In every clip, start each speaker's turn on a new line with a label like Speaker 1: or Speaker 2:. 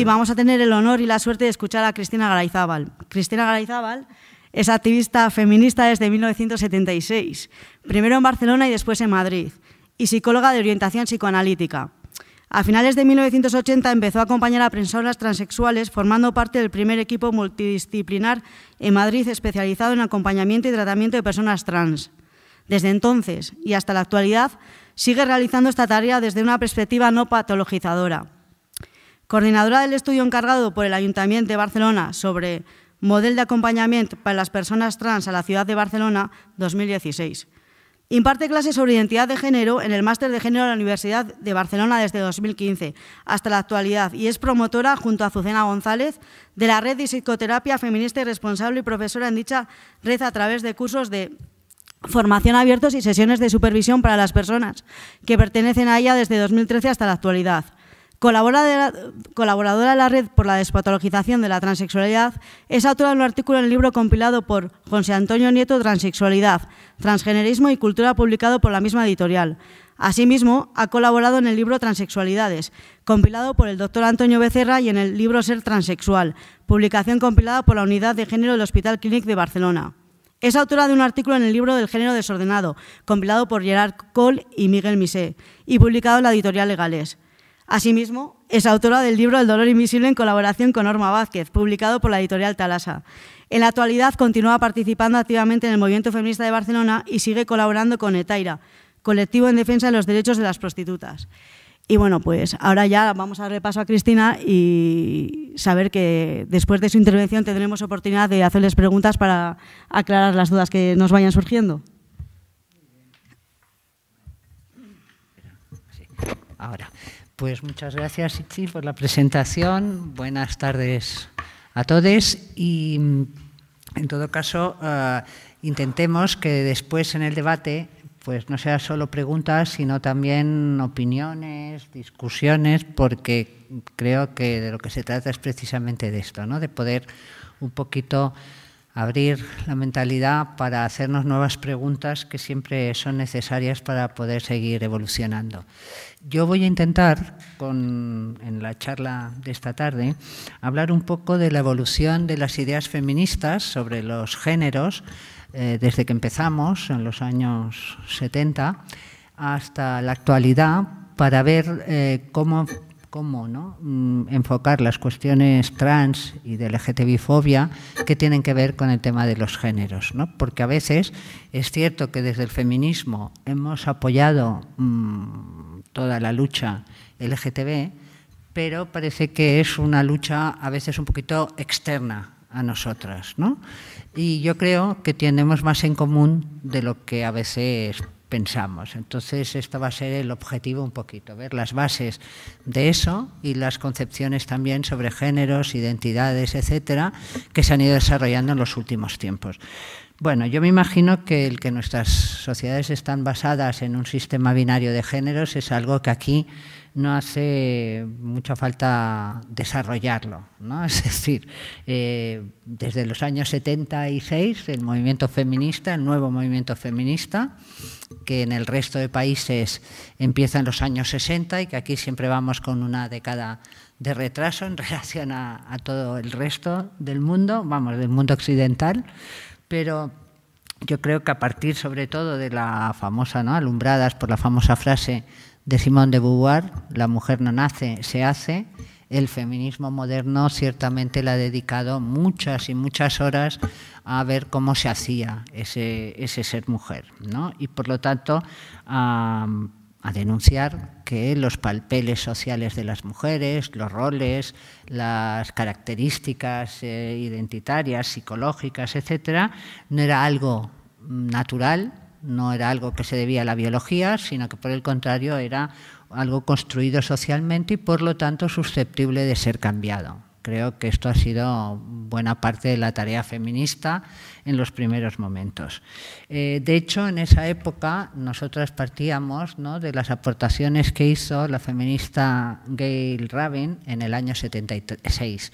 Speaker 1: Y vamos a tener el honor y la suerte de escuchar a Cristina Garizábal. Cristina Garizábal es activista feminista desde 1976, primero en Barcelona y después en Madrid, y psicóloga de orientación psicoanalítica. A finales de 1980 empezó a acompañar a personas transexuales formando parte del primer equipo multidisciplinar en Madrid especializado en acompañamiento y tratamiento de personas trans. Desde entonces y hasta la actualidad sigue realizando esta tarea desde una perspectiva no patologizadora coordinadora del estudio encargado por el Ayuntamiento de Barcelona sobre modelo de acompañamiento para las personas trans a la ciudad de Barcelona 2016. Imparte clases sobre identidad de género en el Máster de Género de la Universidad de Barcelona desde 2015 hasta la actualidad y es promotora, junto a Azucena González, de la Red de Psicoterapia Feminista y Responsable y profesora en dicha red a través de cursos de formación abiertos y sesiones de supervisión para las personas que pertenecen a ella desde 2013 hasta la actualidad. Colaboradora de, la, Red por la Despatologización de la Transexualidad, es autora de un artículo en el libro compilado por José Antonio Nieto Transexualidad, Transgenerismo y Cultura publicado por la misma editorial. Asimismo, ha colaborado en el libro Transexualidades, compilado por el doctor Antonio Becerra y en el libro Ser Transexual, publicación compilada por la Unidad de Género del Hospital Clínic de Barcelona. Es autora de un artículo en el libro del género desordenado, compilado por Gerard Cole y Miguel Misé, y publicado en la editorial Legales. Asimismo, es autora del libro El dolor invisible en colaboración con Norma Vázquez, publicado por la editorial Talasa. En la actualidad continúa participando activamente en el movimiento feminista de Barcelona y sigue colaborando con Etaira, colectivo en defensa de los derechos de las prostitutas. Y bueno, pues ahora ya vamos a darle paso a Cristina y saber que después de su intervención tendremos oportunidad de hacerles preguntas para aclarar las dudas que nos vayan surgiendo.
Speaker 2: Ahora. Pues muchas gracias, Ichi, por la presentación. Buenas tardes a todos y, en todo caso, eh, intentemos que después en el debate pues no sea solo preguntas, sino también opiniones, discusiones, porque creo que de lo que se trata es precisamente de esto, ¿no? de poder un poquito abrir la mentalidad para hacernos nuevas preguntas que siempre son necesarias para poder seguir evolucionando. Yo voy a intentar, en la charla de esta tarde, hablar un poco de la evolución de las ideas feministas sobre los géneros eh, desde que empezamos, en los años 70, hasta la actualidad, para ver eh, cómo cómo ¿no? Mm, enfocar las cuestiones trans y de lgtb fobia que tienen que ver con el tema de los géneros. ¿no? Porque a veces es cierto que desde el feminismo hemos apoyado mm, toda la lucha LGTB, pero parece que es una lucha a veces un poquito externa a nosotras. ¿no? Y yo creo que tenemos más en común de lo que a veces pensamos. Entonces, esto va a ser el objetivo un poquito, ver las bases de eso y las concepciones también sobre géneros, identidades, etcétera, que se han ido desarrollando en los últimos tiempos. Bueno, yo me imagino que el que nuestras sociedades están basadas en un sistema binario de géneros es algo que aquí no hace mucha falta desarrollarlo. ¿no? Es decir, eh, desde los años 76 el movimiento feminista, el nuevo movimiento feminista, que en el resto de países empieza en los años 60 y que aquí siempre vamos con una década de retraso en relación a, a todo el resto del mundo, vamos, del mundo occidental, pero yo creo que a partir sobre todo de la famosa, ¿no? alumbradas por la famosa frase de Simone de Beauvoir, La mujer no nace, se hace, el feminismo moderno ciertamente le ha dedicado muchas y muchas horas a ver cómo se hacía ese, ser mujer, Y por lo tanto, a, denunciar que los papeles sociales de las mujeres, los roles, las características eh, identitarias, psicológicas, etcétera, no era algo natural, no era algo que se debía a la biología, sino que por el contrario era algo construido socialmente y por lo tanto susceptible de ser cambiado. Creo que esto ha sido buena parte de la tarea feminista en los primeros momentos. Eh, de hecho, en esa época nosotras partíamos de las aportaciones que hizo la feminista Gail Rabin en el año 76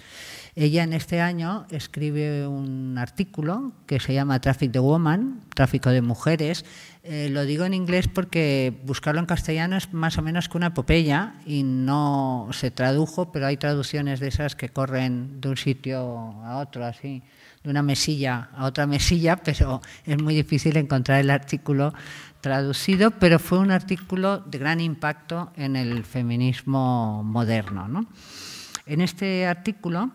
Speaker 2: ella en este año escribe un artículo que se llama Traffic de Woman, Tráfico de Mujeres. Eh, lo digo en inglés porque buscarlo en castellano es más o menos que una epopeya y no se tradujo, pero hay traducciones de esas que corren de un sitio a otro, así, de una mesilla a otra mesilla, pero es muy difícil encontrar el artículo traducido, pero fue un artículo de gran impacto en el feminismo moderno. En este artículo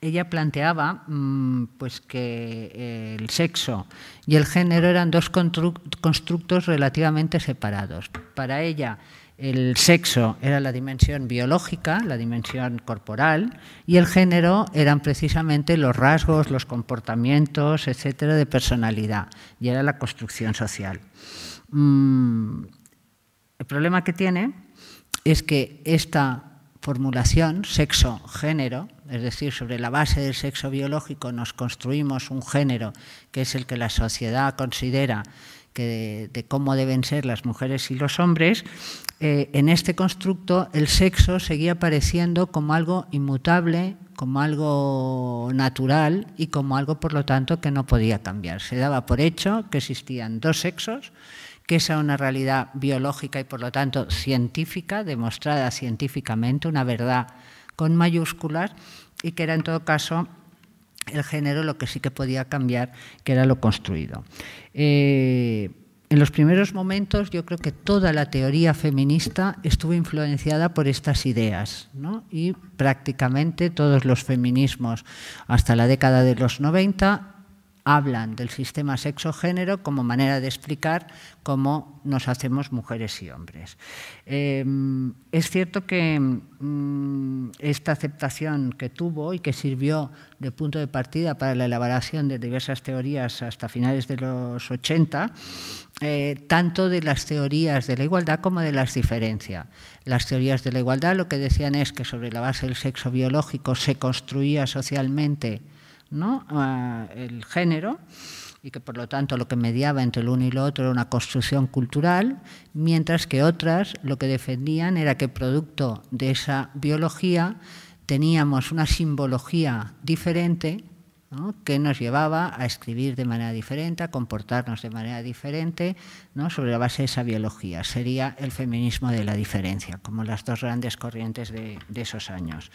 Speaker 2: ella planteaba mm, pues, que eh, el sexo y el género eran dos constructos relativamente separados. Para ella, el sexo era la dimensión biológica, la dimensión corporal, y el género eran precisamente los rasgos, los comportamientos, etcétera, de personalidad, y era la construcción social. Mm, el problema que tiene es que esta formulación sexo-género, es decir, sobre la base del sexo biológico nos construimos un género que es el que la sociedad considera que de, cómo deben ser las mujeres y los hombres, eh, en este constructo el sexo seguía apareciendo como algo inmutable, como algo natural y como algo, por lo tanto, que no podía cambiar. Se daba por hecho que existían dos sexos que es una realidad biológica y por lo tanto científica, demostrada científicamente, una verdad con mayúsculas, y que era en todo caso el género lo que sí que podía cambiar, que era lo construido. Eh, en los primeros momentos yo creo que toda la teoría feminista estuvo influenciada por estas ideas y prácticamente todos los feminismos hasta la década de los 90 hablan del sistema sexo-género como manera de explicar cómo nos hacemos mujeres y hombres. Em, es cierto que mm, esta aceptación que tuvo y que sirvió de punto de partida para la elaboración de diversas teorías hasta finales de los 80, eh, tanto de las teorías de la igualdad como de las diferencias. Las teorías de la igualdad lo que decían es que sobre la base del sexo biológico se construía socialmente el género y que por lo tanto lo que mediaba entre el uno y el otro era una construcción cultural, mientras que otras lo que defendían era que producto de esa biología teníamos una simbología diferente que nos llevaba a escribir de manera diferente, a comportarnos de manera diferente, ¿no? sobre la base de esa biología. Sería el feminismo de la diferencia, como las dos grandes corrientes de, de esos años.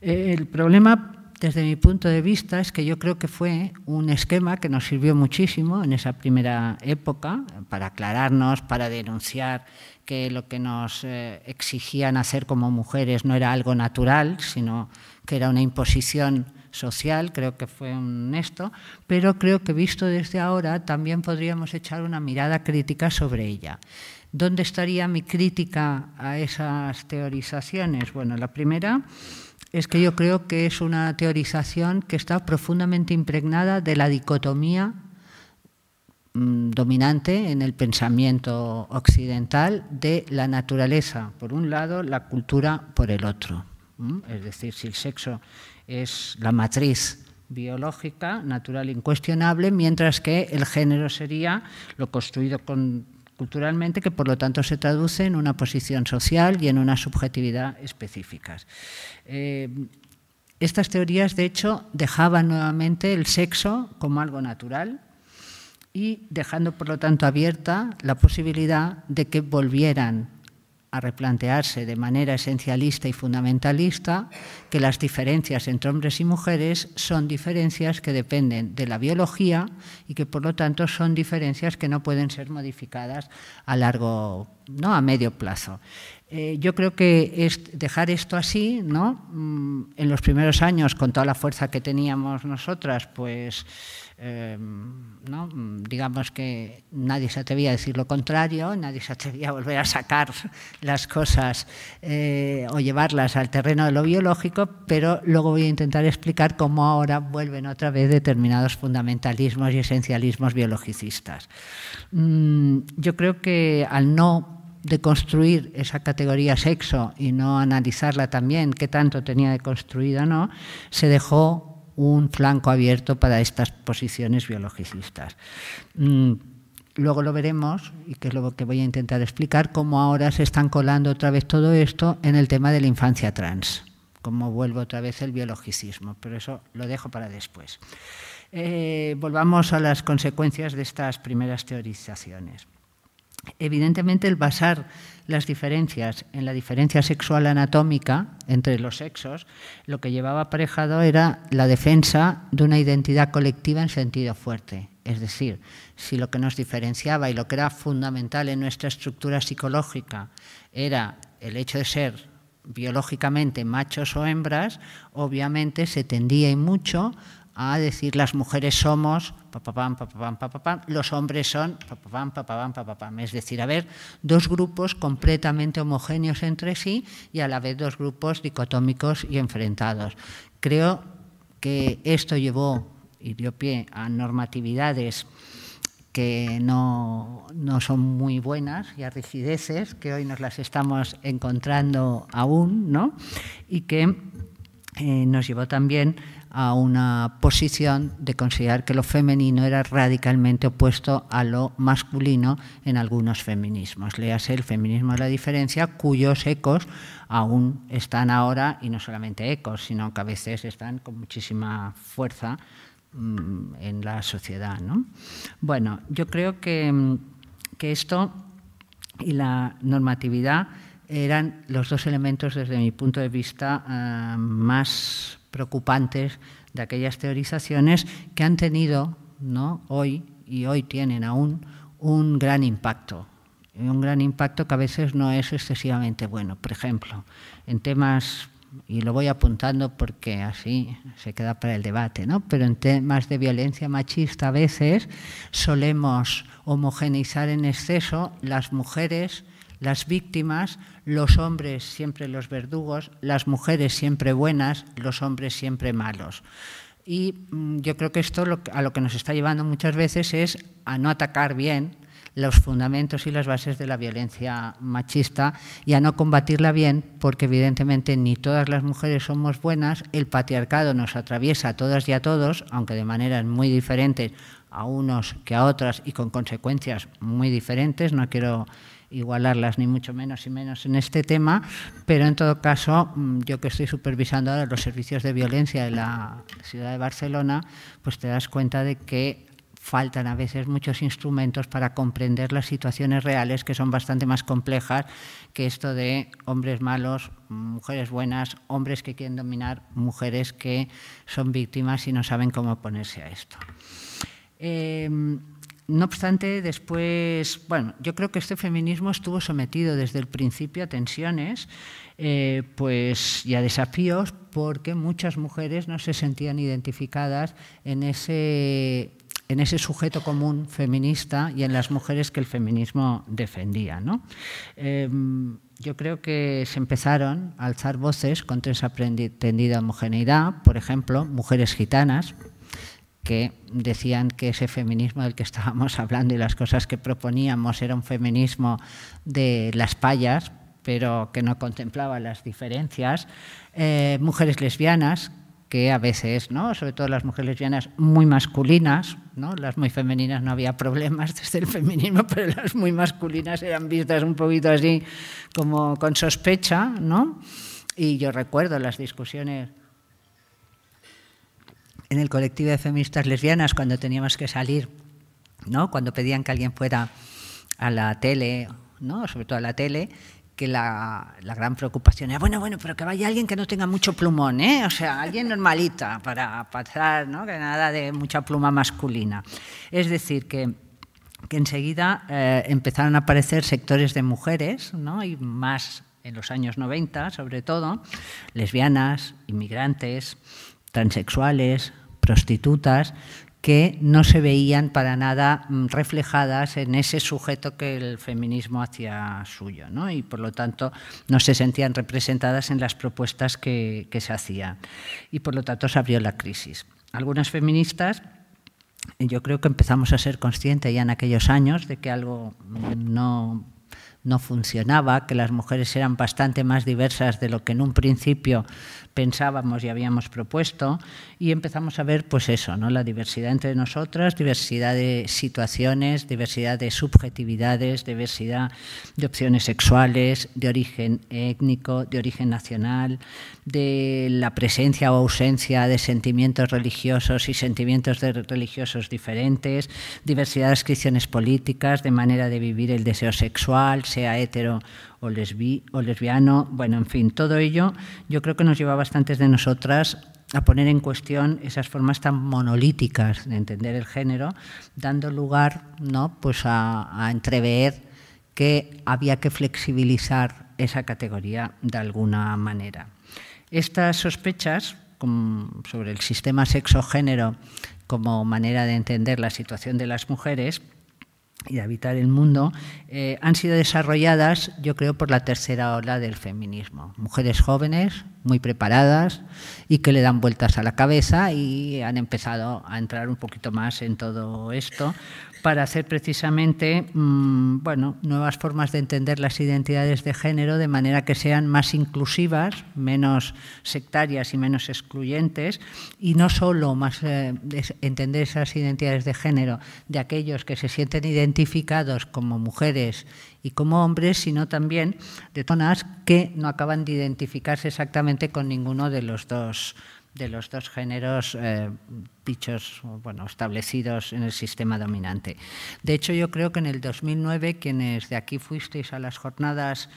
Speaker 2: Eh, el problema desde mi punto de vista es que yo creo que fue un esquema que nos sirvió muchísimo en esa primera época para aclararnos, para denunciar que lo que nos eh, exigían hacer como mujeres no era algo natural, sino que era una imposición social, creo que fue honesto, pero creo que visto desde ahora también podríamos echar una mirada crítica sobre ella. ¿Dónde estaría mi crítica a esas teorizaciones? Bueno, la primera es que yo creo que es una teorización que está profundamente impregnada de la dicotomía mm, dominante en el pensamiento occidental de la naturaleza, por un lado, la cultura por el otro. Es decir, si el sexo es la matriz biológica, natural, incuestionable, mientras que el género sería lo construido con culturalmente, que por lo tanto se traduce en una posición social y en una subjetividad específicas. Eh, estas teorías, de hecho, dejaban nuevamente el sexo como algo natural y dejando, por lo tanto, abierta la posibilidad de que volvieran a replantearse de manera esencialista y fundamentalista que las diferencias entre hombres y mujeres son diferencias que dependen de la biología y que por lo tanto son diferencias que no pueden ser modificadas a largo, no a medio plazo. Eh, yo creo que es dejar esto así, ¿no? Mm, en los primeros años, con toda la fuerza que teníamos nosotras, pues Em, ¿no? digamos que nadie se atrevía a decir lo contrario, nadie se atrevía a volver a sacar las cosas eh, o llevarlas al terreno de lo biológico, pero luego voy a intentar explicar cómo ahora vuelven otra vez determinados fundamentalismos y esencialismos biologicistas. Mm, yo creo que al no deconstruir esa categoría sexo y no analizarla también, qué tanto tenía de construida, ¿no? se dejó un flanco abierto para estas posiciones biologicistas. Mm, luego lo veremos, y que es lo que voy a intentar explicar, cómo ahora se están colando otra vez todo esto en el tema de la infancia trans, cómo vuelve otra vez el biologicismo, pero eso lo dejo para después. Eh, volvamos a las consecuencias de estas primeras teorizaciones. Evidentemente, el basar las diferencias en la diferencia sexual anatómica entre los sexos, lo que llevaba aparejado era la defensa de una identidad colectiva en sentido fuerte. Es decir, si lo que nos diferenciaba y lo que era fundamental en nuestra estructura psicológica era el hecho de ser biológicamente machos o hembras, obviamente se tendía y mucho a decir las mujeres somos, los hombres son, papapam, papapam, papapam. Es decir, a ver, dos grupos completamente homogéneos entre sí y a la vez dos grupos dicotómicos y enfrentados. Creo que esto llevó y dio pie a normatividades que no, son muy buenas y a rigideces que hoy nos las estamos encontrando aún, ¿no? Y que eh, nos llevó también a una posición de considerar que lo femenino era radicalmente opuesto a lo masculino en algunos feminismos. Léase el feminismo de la diferencia, cuyos ecos aún están ahora, y no solamente ecos, sino que a veces están con muchísima fuerza mm, en la sociedad. Bueno, yo creo mm, que, esto y la normatividad eran los dos elementos desde mi punto de vista eh, más preocupantes de aquellas teorizaciones que han tenido hoy y hoy tienen aún un gran impacto. Un gran impacto que a veces no es excesivamente bueno. Por ejemplo, en temas, y lo voy apuntando porque así se queda para el debate, ¿no? pero en temas de violencia machista a veces solemos homogeneizar en exceso las mujeres las víctimas, los hombres siempre los verdugos, las mujeres siempre buenas, los hombres siempre malos. Y mm, yo creo que esto a lo que nos está llevando muchas veces es a no atacar bien los fundamentos y las bases de la violencia machista y a no combatirla bien, porque evidentemente ni todas las mujeres somos buenas, el patriarcado nos atraviesa a todas y a todos, aunque de maneras muy diferentes a unos que a otras y con consecuencias muy diferentes, no quiero igualarlas, ni mucho menos y menos en este tema, pero en todo caso, mm, yo que estoy supervisando ahora los servicios de violencia de la ciudad de Barcelona, pues te das cuenta de que faltan a veces muchos instrumentos para comprender las situaciones reales que son bastante más complejas que esto de hombres malos, mujeres buenas, hombres que quieren dominar, mujeres que son víctimas y no saben cómo oponerse a esto. Em, no obstante, después, bueno, yo creo que este feminismo estuvo sometido desde el principio a tensiones eh, pues, y a desafíos porque muchas mujeres no se sentían identificadas en ese, en ese sujeto común feminista y en las mujeres que el feminismo defendía. ¿no? Em, yo creo que se empezaron a alzar voces contra esa pretendida homogeneidad, por ejemplo, mujeres gitanas, que decían que ese feminismo del que estábamos hablando y las cosas que proponíamos era un feminismo de las payas, pero que no contemplaba las diferencias, eh, mujeres lesbianas, que a veces, ¿no? sobre todo las mujeres lesbianas muy masculinas, ¿no? las muy femeninas no había problemas desde el feminismo, pero las muy masculinas eran vistas un poquito así como con sospecha, ¿no? y yo recuerdo las discusiones en el colectivo de feministas lesbianas cuando teníamos que salir, ¿no? cuando pedían que alguien fuera a la tele, sobre todo a la tele, que la, gran preocupación era, bueno, bueno, pero que vaya alguien que no tenga mucho plumón, ¿eh? o sea, alguien normalita para pasar, ¿no? que nada de mucha pluma masculina. Es decir, que, enseguida eh, empezaron a aparecer sectores de mujeres, y más en los años 90 sobre todo, lesbianas, inmigrantes, transexuales, prostitutas que no se veían para nada mm, reflejadas en ese sujeto que el feminismo hacía suyo, ¿no? y por lo tanto no se sentían representadas en las propuestas que, se hacían. Y por lo tanto se abrió la crisis. Algunas feministas eh, yo creo que empezamos a ser conscientes ya en aquellos años de que algo mm, no, no, funcionaba, que las mujeres eran bastante más diversas de lo que en un principio pensábamos y habíamos propuesto y empezamos a ver pues eso, ¿no? la diversidad entre nosotras, diversidad de situaciones, diversidad de subjetividades, diversidad de opciones sexuales, de origen étnico, de origen nacional, de la presencia o ausencia de sentimientos religiosos y sentimientos de religiosos diferentes, diversidad de descripciones políticas, de manera de vivir el deseo sexual, sea hetero o, lesbiano, bueno, en fin, todo ello yo creo que nos lleva bastantes de nosotras a poner en cuestión esas formas tan monolíticas de entender el género, dando lugar ¿no? pues a, a entrever que había que flexibilizar esa categoría de alguna manera. Estas sospechas sobre el sistema sexo-género como manera de entender la situación de las mujeres y habitar el mundo, eh, han sido desarrolladas, yo creo, por la tercera ola del feminismo. Mujeres jóvenes, muy preparadas y que le dan vueltas a la cabeza y han empezado a entrar un poquito más en todo esto, para hacer precisamente mm, bueno, nuevas formas de entender las identidades de género de manera que sean más inclusivas, menos sectarias y menos excluyentes, y no solo más eh, entender esas identidades de género de aquellos que se sienten identificados como mujeres y como hombres, sino también de zonas que no acaban de identificarse exactamente con ninguno de los dos de los dos géneros eh, bueno, establecidos en el sistema dominante. De hecho, yo creo que en el 2009 quienes de aquí fuisteis a las jornadas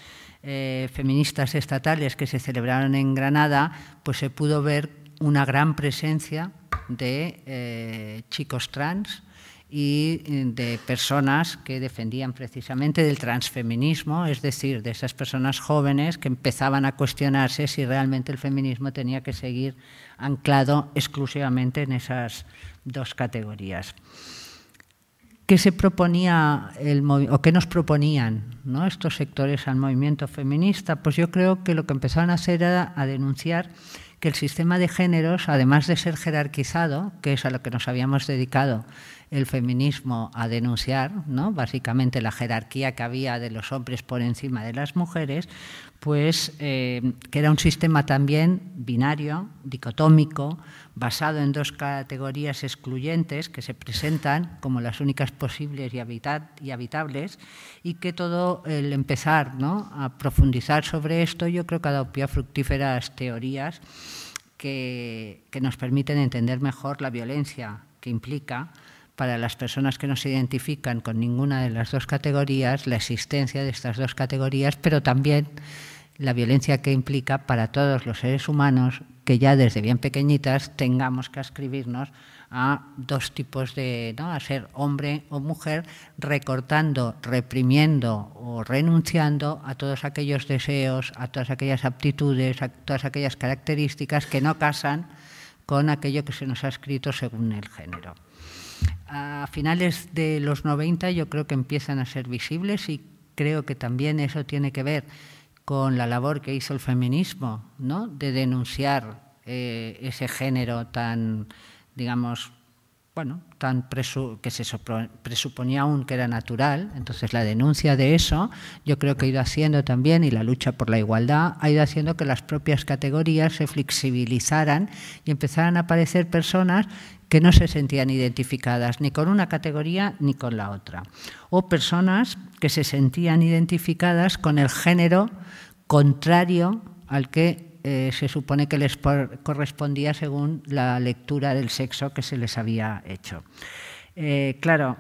Speaker 2: eh, feministas estatales que se celebraron en Granada, pues se pudo ver una gran presencia de eh, chicos trans, y de personas que defendían precisamente del transfeminismo, es decir, de esas personas jóvenes que empezaban a cuestionarse si realmente el feminismo tenía que seguir anclado exclusivamente en esas dos categorías. ¿Qué se proponía el, o nos proponían estos sectores al movimiento feminista? Pues yo creo que lo que empezaron a hacer era a denunciar que el sistema de géneros, además de ser jerarquizado, que es a lo que nos habíamos dedicado el feminismo a denunciar, básicamente la jerarquía que había de los hombres por encima de las mujeres, pues que era un sistema también binario, dicotómico, basado en dos categorías excluyentes que se presentan como las únicas posibles y, y habitables, y que todo el empezar a profundizar sobre esto yo creo que ha dado pie a fructíferas teorías que, que nos permiten entender mejor la violencia que implica para las personas que no se identifican con ninguna de las dos categorías, la existencia de estas dos categorías, pero también la violencia que implica para todos los seres humanos que ya desde bien pequeñitas tengamos que ascribirnos a dos tipos de, ¿no? a ser hombre o mujer, recortando, reprimiendo o renunciando a todos aquellos deseos, a todas aquellas aptitudes, a todas aquellas características que no casan con aquello que se nos ha escrito según el género. A finales de los 90 yo creo que empiezan a ser visibles y creo que también eso tiene que ver con la labor que hizo el feminismo, ¿no? de denunciar eh, ese género tan, digamos, bueno, tan que se presuponía aún que era natural. Entonces, la denuncia de eso, yo creo que ha ido haciendo también, y la lucha por la igualdad, ha ido haciendo que las propias categorías se flexibilizaran y empezaran a aparecer personas que no se sentían identificadas ni con una categoría ni con la otra, o personas que se sentían identificadas con el género contrario al que eh, se supone que les correspondía según la lectura del sexo que se les había hecho. Eh, claro,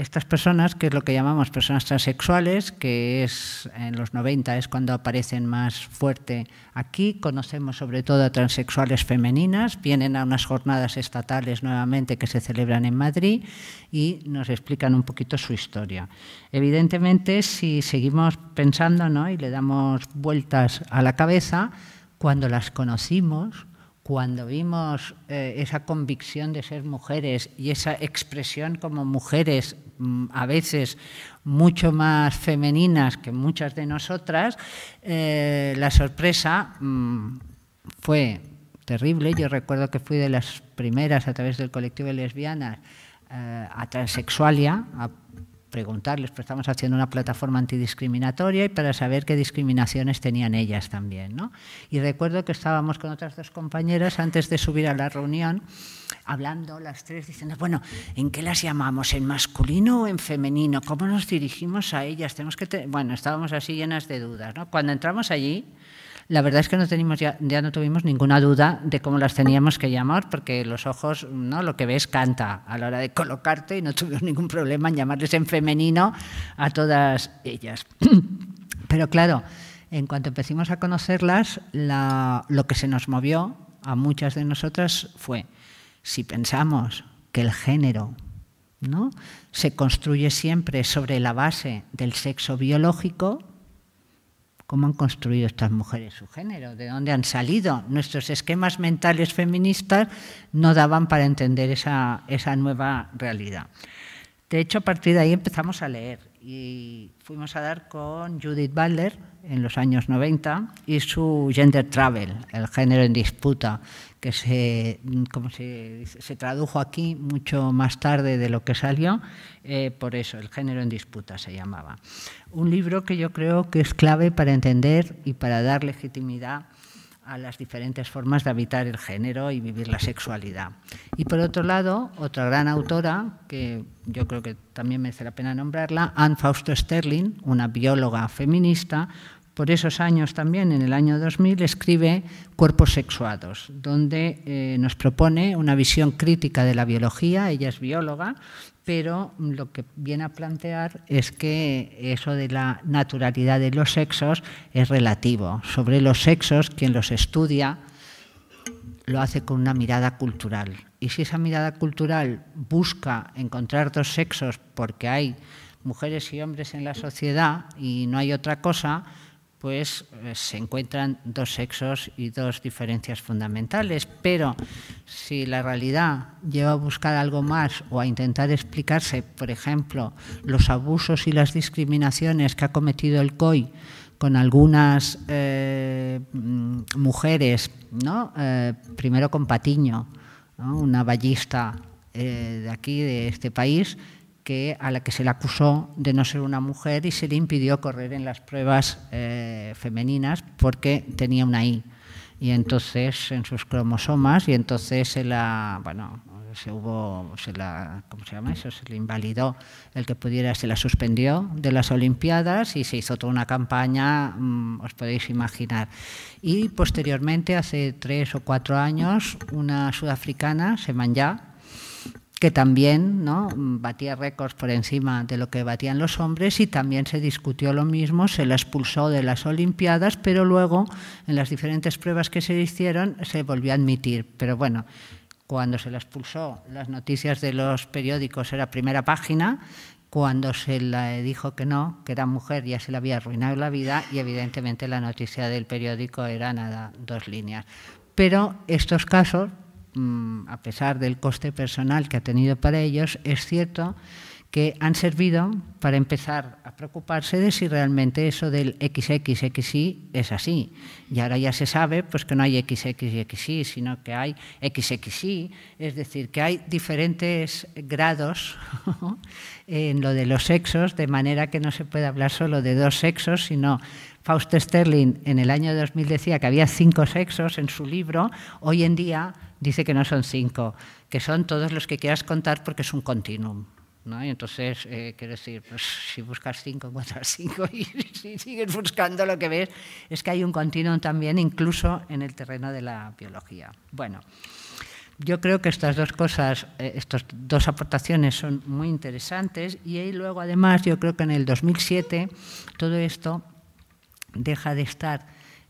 Speaker 2: estas personas, que es lo que llamamos personas transexuales, que es en los 90 es cuando aparecen más fuerte aquí, conocemos sobre todo a transexuales femeninas, vienen a unas jornadas estatales nuevamente que se celebran en Madrid y nos explican un poquito su historia. Evidentemente, si seguimos pensando ¿no? y le damos vueltas a la cabeza, cuando las conocimos, cuando vimos eh, esa convicción de ser mujeres y esa expresión como mujeres mm, a veces mucho más femeninas que muchas de nosotras, eh, la sorpresa mm, fue terrible. Yo recuerdo que fui de las primeras a través del colectivo de lesbianas eh, a Transexualia, a preguntarles, pero estamos haciendo una plataforma antidiscriminatoria y para saber qué discriminaciones tenían ellas también. Y recuerdo que estábamos con otras dos compañeras antes de subir a la reunión, hablando las tres, diciendo, bueno, ¿en qué las llamamos? ¿En masculino o en femenino? ¿Cómo nos dirigimos a ellas? Tenemos que bueno, estábamos así llenas de dudas. Cuando entramos allí, la verdad es que no teníamos ya, no tuvimos ninguna duda de cómo las teníamos que llamar, porque los ojos, ¿no? lo que ves canta a la hora de colocarte y no tuvimos ningún problema en llamarles en femenino a todas ellas. Pero claro, en cuanto empecimos a conocerlas, lo que se nos movió a muchas de nosotras fue, si pensamos que el género ¿no? se construye siempre sobre la base del sexo biológico, cómo han construido estas mujeres su género, de dónde han salido. Nuestros esquemas mentales feministas no daban para entender esa, nueva realidad. De hecho, a partir de ahí empezamos a leer y fuimos a dar con Judith Butler en los años 90 y su Gender Travel, el género en disputa, que se, como se, tradujo aquí mucho más tarde de lo que salió, eh, por eso, El género en disputa se llamaba. Un libro que yo creo que es clave para entender y para dar legitimidad a las diferentes formas de habitar el género y vivir la sexualidad. Y por otro lado, otra gran autora, que yo creo que también merece la pena nombrarla, Anne Fausto Sterling, una bióloga feminista, por esos años también, en el año 2000, escribe Cuerpos Sexuados, donde eh, nos propone una visión crítica de la biología, ella es bióloga, pero lo que viene a plantear es que eso de la naturalidad de los sexos es relativo. Sobre los sexos, quien los estudia lo hace con una mirada cultural. Y si esa mirada cultural busca encontrar dos sexos porque hay mujeres y hombres en la sociedad y no hay otra cosa, pues se encuentran dos sexos y dos diferencias fundamentales. Pero si la realidad lleva a buscar algo más o a intentar explicarse, por ejemplo, los abusos y las discriminaciones que ha cometido el COI con algunas eh, mm, mujeres, ¿no? Eh, primero con Patiño, una ballista de aquí, de este país, a la que se le acusó de no ser una mujer y se le impidió correr en las pruebas eh, femeninas porque tenía una I y entonces en sus cromosomas y entonces se la bueno se hubo se la cómo se llama eso se le invalidó el que pudiera se la suspendió de las olimpiadas y se hizo toda una campaña mm, os podéis imaginar y posteriormente hace tres o cuatro años una sudafricana Semanya que también ¿no? batía récords por encima de lo que batían los hombres y también se discutió lo mismo, se la expulsó de las Olimpiadas, pero luego en las diferentes pruebas que se hicieron se volvió a admitir. Pero bueno, cuando se la expulsó, las noticias de los periódicos era primera página, cuando se le dijo que no, que era mujer, ya se le había arruinado la vida y evidentemente la noticia del periódico era nada, dos líneas. Pero estos casos Mm, a pesar del coste personal que ha tenido para ellos, es cierto que han servido para empezar a preocuparse de si realmente eso del XXXY es así. Y ahora ya se sabe pues, que no hay XXXY, sino que hay XXY, es decir, que hay diferentes grados en lo de los sexos, de manera que no se puede hablar solo de dos sexos, sino Faust Sterling en el año 2000 decía que había cinco sexos en su libro, hoy en día dice que no son cinco, que son todos los que quieras contar porque es un continuum. Y entonces, eh, quiero decir, pues, si buscas cinco, encuentras cinco y si sigues buscando lo que ves es que hay un continuum también incluso en el terreno de la biología. Bueno, yo creo que estas dos cosas, eh, estas dos aportaciones son muy interesantes y luego además yo creo que en el 2007 todo esto deja de estar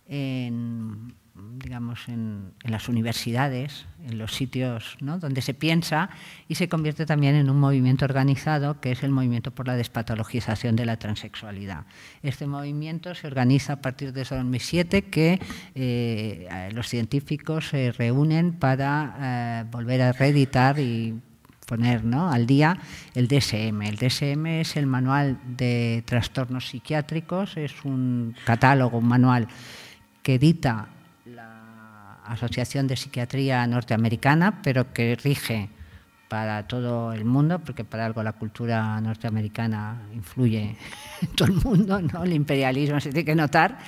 Speaker 2: en, digamos, en, las universidades, en los sitios donde se piensa y se convierte también en un movimiento organizado que es el movimiento por la despatologización de la transexualidad. Este movimiento se organiza a partir de 2007 que eh, los científicos se reúnen para eh, volver a reeditar y poner ¿no? al día el DSM. El DSM es el Manual de Trastornos Psiquiátricos, es un catálogo, un manual que edita la Asociación de Psiquiatría Norteamericana, pero que rige para todo el mundo, porque para algo la cultura norteamericana influye en todo el mundo, ¿no? el imperialismo se tiene que notar,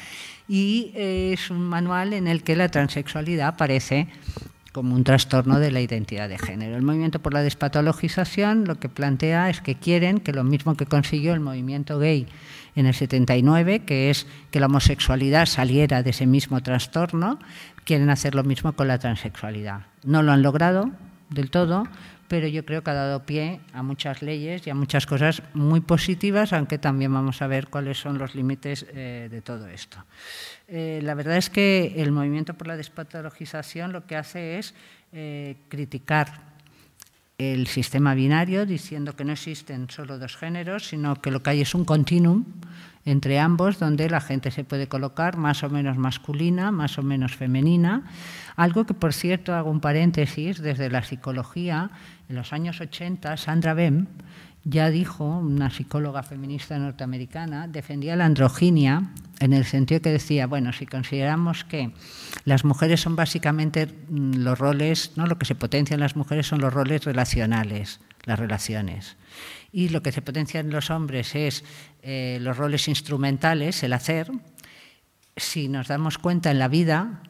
Speaker 2: y es un manual en el que la transexualidad aparece como un trastorno de la identidad de género. El movimiento por la despatologización lo que plantea es que quieren que lo mismo que consiguió el movimiento gay en el 79, que es que la homosexualidad saliera de ese mismo trastorno, quieren hacer lo mismo con la transexualidad. No lo han logrado del todo, pero yo creo que ha dado pie a muchas leyes y a muchas cosas muy positivas, aunque también vamos a ver cuáles son los límites eh, de todo esto. Eh, la verdad es que el movimiento por la despatologización lo que hace es eh, criticar el sistema binario diciendo que no existen solo dos géneros, sino que lo que hay es un continuum entre ambos donde la gente se puede colocar más o menos masculina, más o menos femenina. Algo que, por cierto, hago un paréntesis, desde la psicología, en los años 80, Sandra Bem ya dijo una psicóloga feminista norteamericana, defendía la androginia en el sentido que decía, bueno, si consideramos que las mujeres son básicamente mm, los roles, no lo que se potencia en las mujeres son los roles relacionales, las relaciones. Y lo que se potencia en los hombres es eh, los roles instrumentales, el hacer. Si nos damos cuenta en la vida,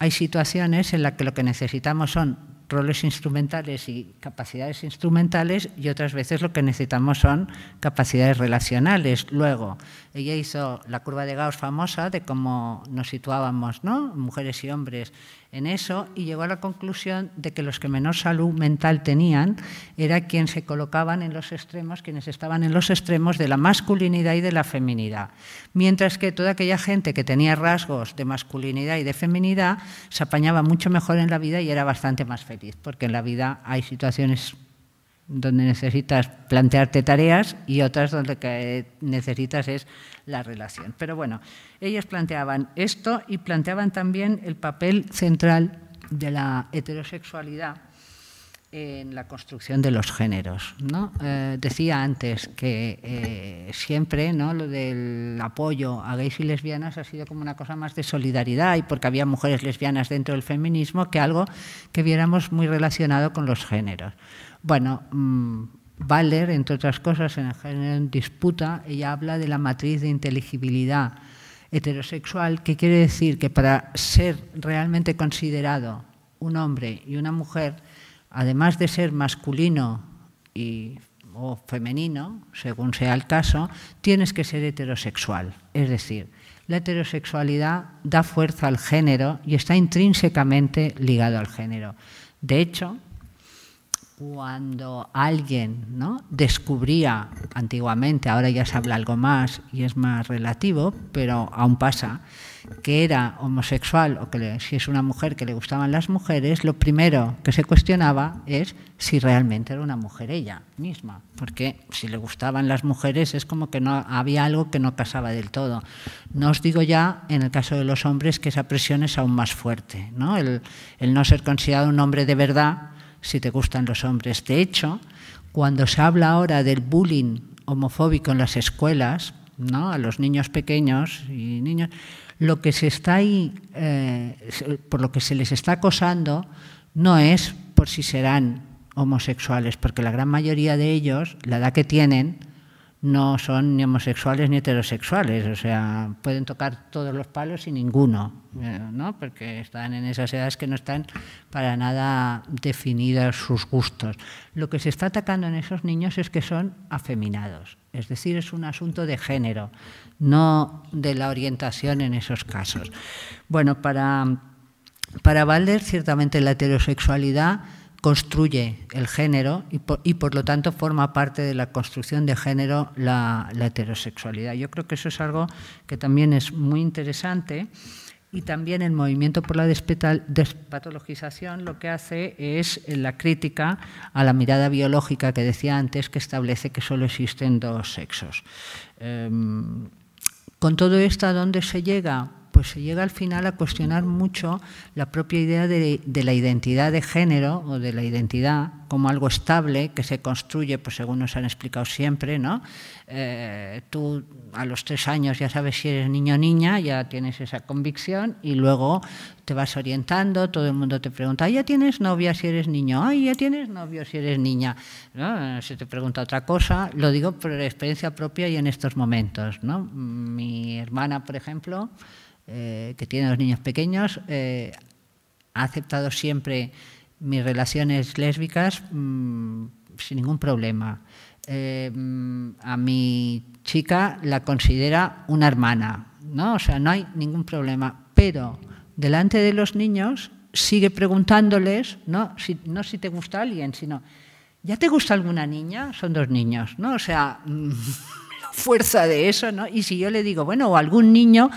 Speaker 2: hay situaciones en las que lo que necesitamos son roles instrumentales y capacidades instrumentales y otras veces lo que necesitamos son capacidades relacionales. Luego, ella hizo la curva de Gauss famosa de cómo nos situábamos, ¿no? mujeres y hombres, en eso y llegó a la conclusión de que los que menor salud mental tenían era quienes se colocaban en los extremos, quienes estaban en los extremos de la masculinidad y de la feminidad. Mientras que toda aquella gente que tenía rasgos de masculinidad y de feminidad se apañaba mucho mejor en la vida y era bastante más feliz, porque en la vida hay situaciones donde necesitas plantearte tareas y otras donde necesitas es la relación. Pero bueno, ellas planteaban esto y planteaban también el papel central de la heterosexualidad en la construcción de los géneros. Eh, decía antes que eh, siempre lo del apoyo a gays y lesbianas ha sido como una cosa más de solidaridad y porque había mujeres lesbianas dentro del feminismo que algo que viéramos muy relacionado con los géneros. Bueno, mm, Valer, entre otras cosas, en el género en disputa, ella habla de la matriz de inteligibilidad heterosexual, que quiere decir que para ser realmente considerado un hombre y una mujer, además de ser masculino y, o femenino, según sea el caso, tienes que ser heterosexual. Es decir, la heterosexualidad da fuerza al género y está intrínsecamente ligado al género. De hecho, cuando alguien ¿no? descubría antiguamente, ahora ya se habla algo más y es más relativo, pero aún pasa, que era homosexual o que si es una mujer que le gustaban las mujeres, lo primero que se cuestionaba es si realmente era una mujer ella misma, porque si le gustaban las mujeres es como que no había algo que no pasaba del todo. No os digo ya en el caso de los hombres que esa presión es aún más fuerte, ¿no? El, el no ser considerado un hombre de verdad si te gustan los hombres. De hecho, cuando se habla ahora del bullying homofóbico en las escuelas, ¿no? a los niños pequeños y niños, lo que se está ahí, eh, por lo que se les está acosando no es por si serán homosexuales, porque la gran mayoría de ellos, la edad que tienen, no son ni homosexuales ni heterosexuales, o sea, pueden tocar todos los palos y ninguno, eh, ¿no? porque están en esas edades que no están para nada definidas sus gustos. Lo que se está atacando en esos niños es que son afeminados, es decir, es un asunto de género, no de la orientación en esos casos. Bueno, para, para Valder, ciertamente la heterosexualidad construye el género y por, lo tanto forma parte de la construcción de género la, heterosexualidad. Yo creo que eso es algo que también es muy interesante y también el movimiento por la despatologización lo que hace es eh, la crítica a la mirada biológica que decía antes que establece que solo existen dos sexos. Em, con todo esto, ¿a dónde se llega? pues se llega al final a cuestionar mucho la propia idea de, la identidad de género o de la identidad como algo estable que se construye, pues según nos han explicado siempre, ¿no? Eh, tú a los tres años ya sabes si eres niño o niña, ya tienes esa convicción y luego te vas orientando, todo el mundo te pregunta, ¿ya tienes novia si eres niño? ¿Ay, ya tienes novio si eres niña? ¿No? Se te pregunta otra cosa, lo digo por experiencia propia y en estos momentos, ¿no? Mi hermana, por ejemplo, eh, que tiene dos niños pequeños, eh, ha aceptado siempre mis relaciones lésbicas mm, sin ningún problema. Eh, mm, a mi chica la considera una hermana, ¿no? O sea, no hay ningún problema. Pero delante de los niños sigue preguntándoles, ¿no? Si, no si te gusta alguien, sino, ¿ya te gusta alguna niña? Son dos niños, ¿no? O sea... fuerza de eso, ¿no? Y si yo le digo, bueno, o algún niño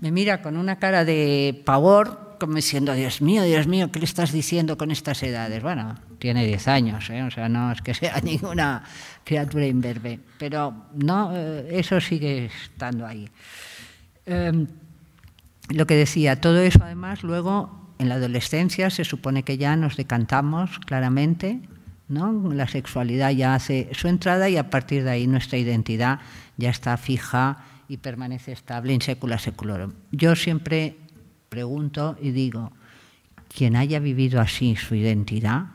Speaker 2: me mira con una cara de pavor, como diciendo, Dios mío, Dios mío, ¿qué le estás diciendo con estas edades? Bueno, tiene 10 años, ¿eh? o sea, no es que sea ninguna criatura imberbe, pero no, eh, eso sigue estando ahí. Em, lo que decía, todo eso además luego en la adolescencia se supone que ya nos decantamos claramente la sexualidad ya hace su entrada y a partir de ahí nuestra identidad ya está fija y permanece estable en secula seculorum. Yo siempre pregunto y digo, quien haya vivido así su identidad,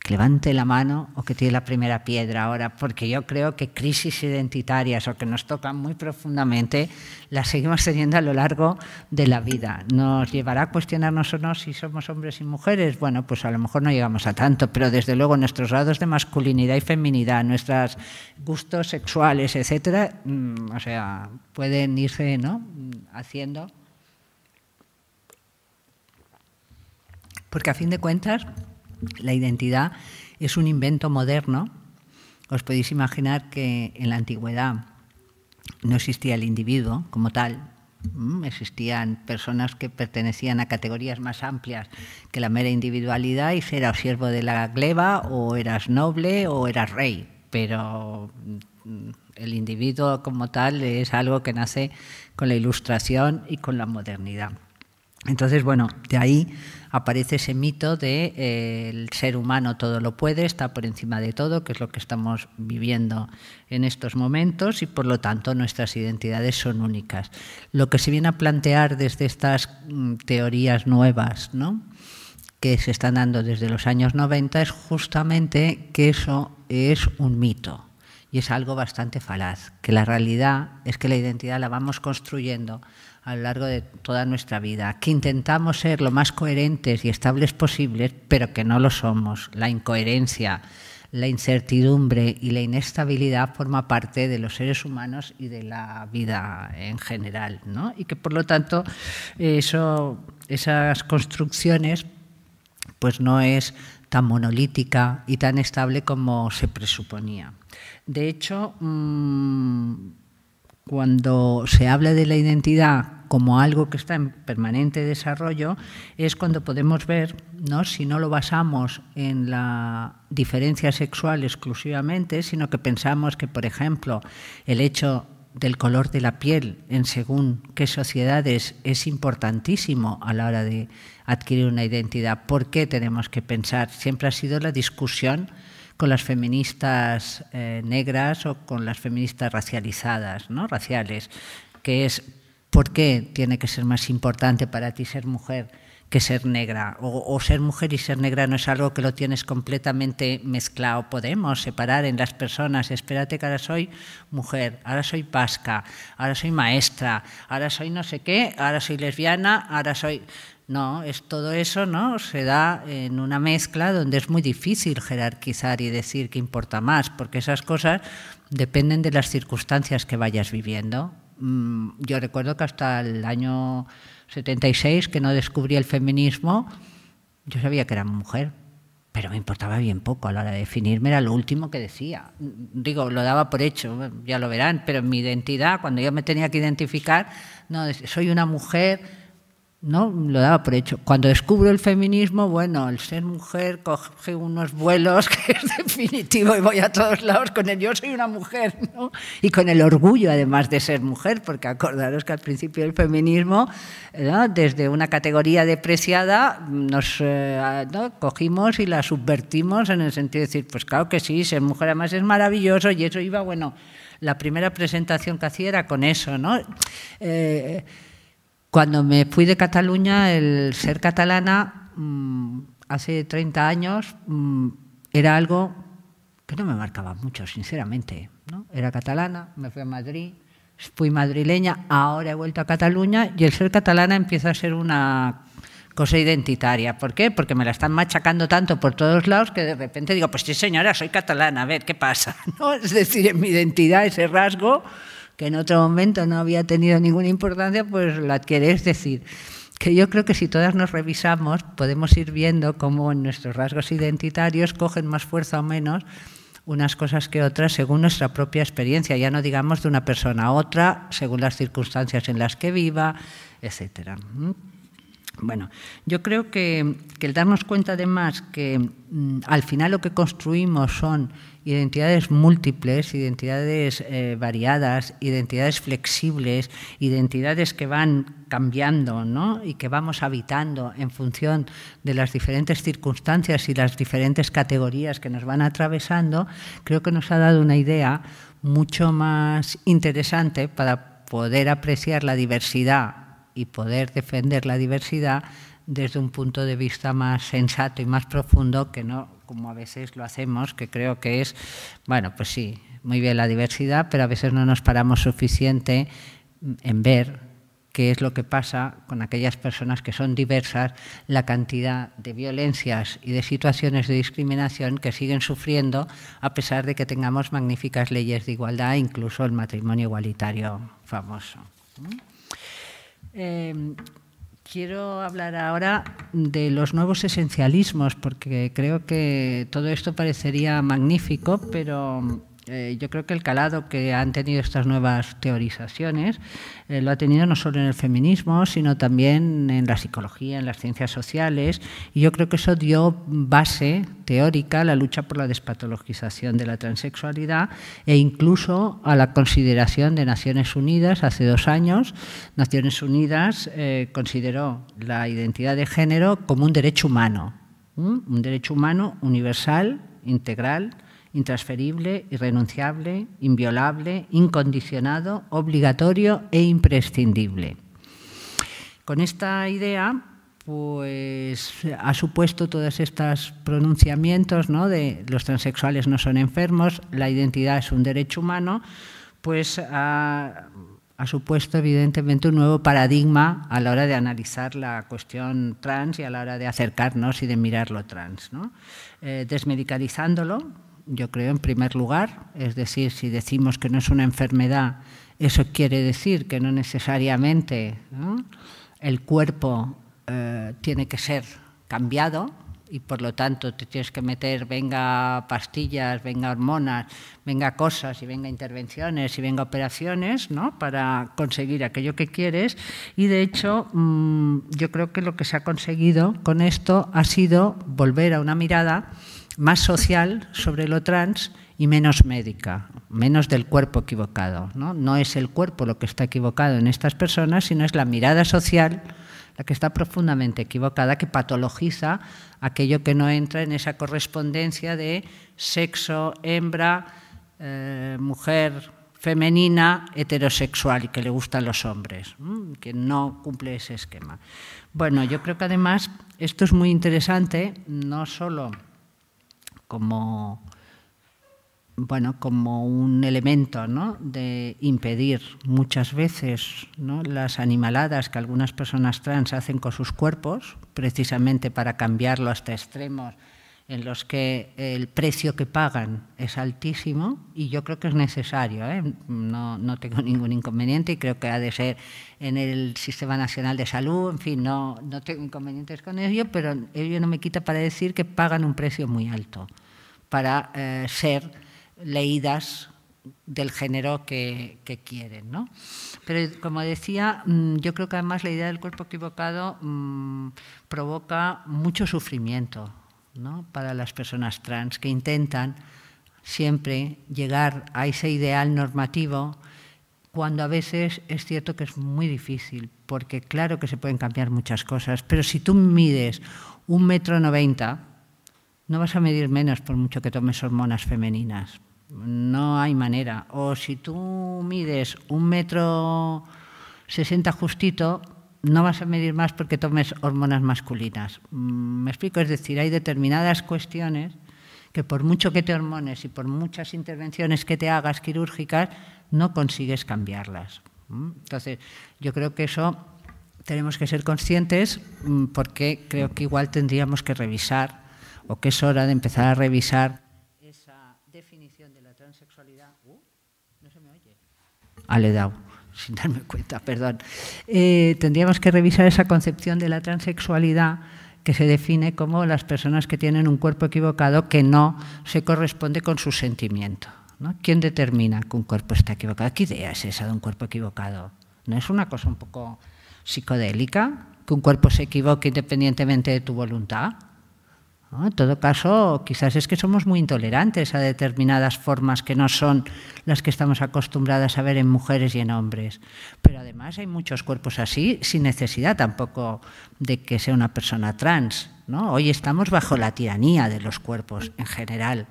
Speaker 2: que levante la mano o que tire la primera piedra ahora, porque yo creo que crisis identitarias o que nos tocan muy profundamente las seguimos teniendo a lo largo de la vida. ¿Nos llevará a cuestionarnos o no si somos hombres y mujeres? Bueno, pues a lo mejor no llegamos a tanto, pero desde luego nuestros grados de masculinidad y feminidad, nuestros gustos sexuales, etcétera, mm, o sea, pueden irse ¿no? haciendo. Porque a fin de cuentas, la identidad es un invento moderno. Os podéis imaginar que en la antigüedad no existía el individuo como tal, existían personas que pertenecían a categorías más amplias que la mera individualidad y si eras siervo de la gleba o eras noble o eras rey, pero mm, el individuo como tal es algo que nace con la ilustración y con la modernidad. Entonces, bueno, de ahí aparece ese mito de eh, el ser humano todo lo puede, está por encima de todo, que es lo que estamos viviendo en estos momentos y por lo tanto nuestras identidades son únicas. Lo que se viene a plantear desde estas mm, teorías nuevas, que se están dando desde los años 90 es justamente que eso es un mito y es algo bastante falaz, que la realidad es que la identidad la vamos construyendo a lo largo de toda nuestra vida, que intentamos ser lo más coherentes y estables posibles, pero que no lo somos. La incoherencia, la incertidumbre y la inestabilidad forma parte de los seres humanos y de la vida en general, Y que por lo tanto eso, esas construcciones, pues no es tan monolítica y tan estable como se presuponía. De hecho, mm, cuando se habla de la identidad como algo que está en permanente desarrollo, es cuando podemos ver, ¿no? si no lo basamos en la diferencia sexual exclusivamente, sino que pensamos que, por ejemplo, el hecho del color de la piel en según qué sociedades es importantísimo a la hora de adquirir una identidad. ¿Por qué tenemos que pensar? Siempre ha sido la discusión con las feministas eh, negras o con las feministas racializadas, ¿no? raciales, que es por qué tiene que ser más importante para ti ser mujer que ser negra, o, o, ser mujer y ser negra no es algo que lo tienes completamente mezclado. Podemos separar en las personas, espérate que ahora soy mujer, ahora soy pasca, ahora soy maestra, ahora soy no sé qué, ahora soy lesbiana, ahora soy... No, es todo eso, ¿no? Se da en una mezcla donde es muy difícil jerarquizar y decir qué importa más, porque esas cosas dependen de las circunstancias que vayas viviendo. Mm, yo recuerdo que hasta el año 76, que no descubrí el feminismo, yo sabía que era mujer, pero me importaba bien poco a la hora de definirme, era lo último que decía. Digo, lo daba por hecho, ya lo verán, pero mi identidad, cuando yo me tenía que identificar, no, soy una mujer no, lo daba por hecho. Cuando descubro el feminismo, bueno, el ser mujer coge unos vuelos que es definitivo y voy a todos lados con el yo soy una mujer, ¿no? Y con el orgullo además de ser mujer, porque acordaros que al principio el feminismo, desde una categoría depreciada, nos eh, cogimos y la subvertimos en el sentido de decir, pues claro que sí, ser mujer además es maravilloso y eso iba, bueno, la primera presentación que hacía era con eso, ¿no? Eh, cuando me fui de Cataluña, el ser catalana mm, hace 30 años mm, era algo que no me marcaba mucho, sinceramente. ¿no? Era catalana, me fui a Madrid, fui madrileña, ahora he vuelto a Cataluña y el ser catalana empieza a ser una cosa identitaria. ¿Por qué? Porque me la están machacando tanto por todos lados que de repente digo, pues sí señora, soy catalana, a ver, ¿qué pasa? ¿No? Es decir, en mi identidad ese rasgo que en otro momento no había tenido ninguna importancia, pues la adquiere. Es decir, que yo creo que si todas nos revisamos, podemos ir viendo cómo en nuestros rasgos identitarios cogen más fuerza o menos unas cosas que otras según nuestra propia experiencia, ya no digamos de una persona a otra, según las circunstancias en las que viva, etc. Bueno, yo creo que, el darnos cuenta además que mm, al final lo que construimos son identidades múltiples, identidades eh, variadas, identidades flexibles, identidades que van cambiando ¿no? y que vamos habitando en función de las diferentes circunstancias y las diferentes categorías que nos van atravesando, creo que nos ha dado una idea mucho más interesante para poder apreciar la diversidad y poder defender la diversidad desde un punto de vista más sensato y más profundo que no como a veces lo hacemos, que creo que es, bueno, pues sí, muy bien la diversidad, pero a veces no nos paramos suficiente en ver qué es lo que pasa con aquellas personas que son diversas, la cantidad de violencias y de situaciones de discriminación que siguen sufriendo a pesar de que tengamos magníficas leyes de igualdad, incluso el matrimonio igualitario famoso. ¿Mm? Eh, Quiero hablar ahora de los nuevos esencialismos, porque creo que todo esto parecería magnífico, pero eh, yo creo que el calado que han tenido estas nuevas teorizaciones eh, lo ha tenido no solo en el feminismo, sino también en la psicología, en las ciencias sociales, y yo creo que eso dio base teórica a la lucha por la despatologización de la transexualidad e incluso a la consideración de Naciones Unidas hace dos años. Naciones Unidas eh, consideró la identidad de género como un derecho humano, un derecho humano universal, integral intransferible, irrenunciable, inviolable, incondicionado, obligatorio e imprescindible. Con esta idea, pues ha supuesto todas estas pronunciamientos ¿no? de los transexuales no son enfermos, la identidad es un derecho humano, pues ha, supuesto evidentemente un nuevo paradigma a la hora de analizar la cuestión trans y a la hora de acercarnos y de mirarlo trans, ¿no? Eh, desmedicalizándolo yo creo, en primer lugar. Es decir, si decimos que no es una enfermedad, eso quiere decir que no necesariamente el cuerpo eh, tiene que ser cambiado y por lo tanto te tienes que meter, venga pastillas, venga hormonas, venga cosas y venga intervenciones y venga operaciones ¿no? para conseguir aquello que quieres. Y de hecho mm, yo creo que lo que se ha conseguido con esto ha sido volver a una mirada más social sobre lo trans y menos médica, menos del cuerpo equivocado. ¿no? no es el cuerpo lo que está equivocado en estas personas, sino es la mirada social la que está profundamente equivocada, que patologiza aquello que no entra en esa correspondencia de sexo, hembra, eh, mujer femenina, heterosexual y que le gustan los hombres, que no cumple ese esquema. Bueno, yo creo que además esto es muy interesante, no solo como, como un elemento de impedir muchas veces las animaladas que algunas personas trans hacen con sus cuerpos, precisamente para cambiarlo hasta extremos en los que el precio que pagan es altísimo y yo creo que es necesario, ¿eh? no, tengo ningún inconveniente y creo que ha de ser en el Sistema Nacional de Salud, en fin, no tengo inconvenientes con ello, pero ello no me quita para decir que pagan un precio muy alto para eh, ser leídas del género que, quieren. ¿no? Pero como decía, mm, yo creo que además la idea del cuerpo equivocado mm, provoca mucho sufrimiento para las personas trans que intentan siempre llegar a ese ideal normativo cuando a veces es cierto que es muy difícil, porque claro que se pueden cambiar muchas cosas, pero si tú mides un metro noventa, no vas a medir menos por mucho que tomes hormonas femeninas. No hay manera. O si tú mides un metro sesenta justito, no vas a medir más porque tomes hormonas masculinas. Mm, me explico, es decir, hay determinadas cuestiones que por mucho que te hormones y por muchas intervenciones que te hagas quirúrgicas, no consigues cambiarlas. Mm, entonces, yo creo que eso tenemos que ser conscientes mm, porque creo que igual tendríamos que revisar o que es hora de empezar a revisar esa definición de la transexualidad. Uh, no se me oye. Aledao, ah, sin darme cuenta, perdón. Eh, tendríamos que revisar esa concepción de la transexualidad que se define como las personas que tienen un cuerpo equivocado que no se corresponde con su sentimiento. ¿no? ¿Quién determina que un cuerpo está equivocado? ¿Qué idea es esa de un cuerpo equivocado? ¿No es una cosa un poco psicodélica? ¿Que un cuerpo se equivoque independientemente de tu voluntad? En todo caso, quizás es que somos muy intolerantes a determinadas formas que no son las que estamos acostumbradas a ver en mujeres y en hombres. Pero además hay muchos cuerpos así sin necesidad tampoco de que sea una persona trans. Hoy estamos bajo la tiranía de los cuerpos en general.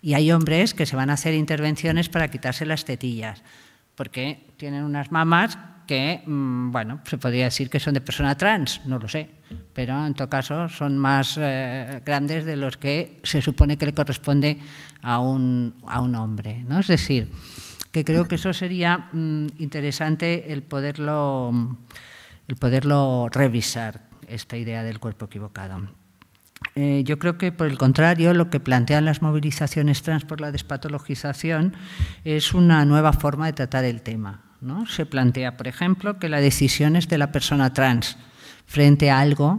Speaker 2: Y hay hombres que se van a hacer intervenciones para quitarse las tetillas, porque tienen unas mamas que, mm, bueno, se podría decir que son de persona trans, no lo sé, pero en todo caso son más eh, grandes de los que se supone que le corresponde a un, hombre. ¿no? Es decir, que creo que eso sería mm, interesante el poderlo, revisar, esta idea del cuerpo equivocado. Eh, yo creo que, por el contrario, lo que plantean las movilizaciones trans por la despatologización es una nueva forma de tratar el tema. ¿no? Se plantea, por ejemplo, que la decisión es de la persona trans frente a algo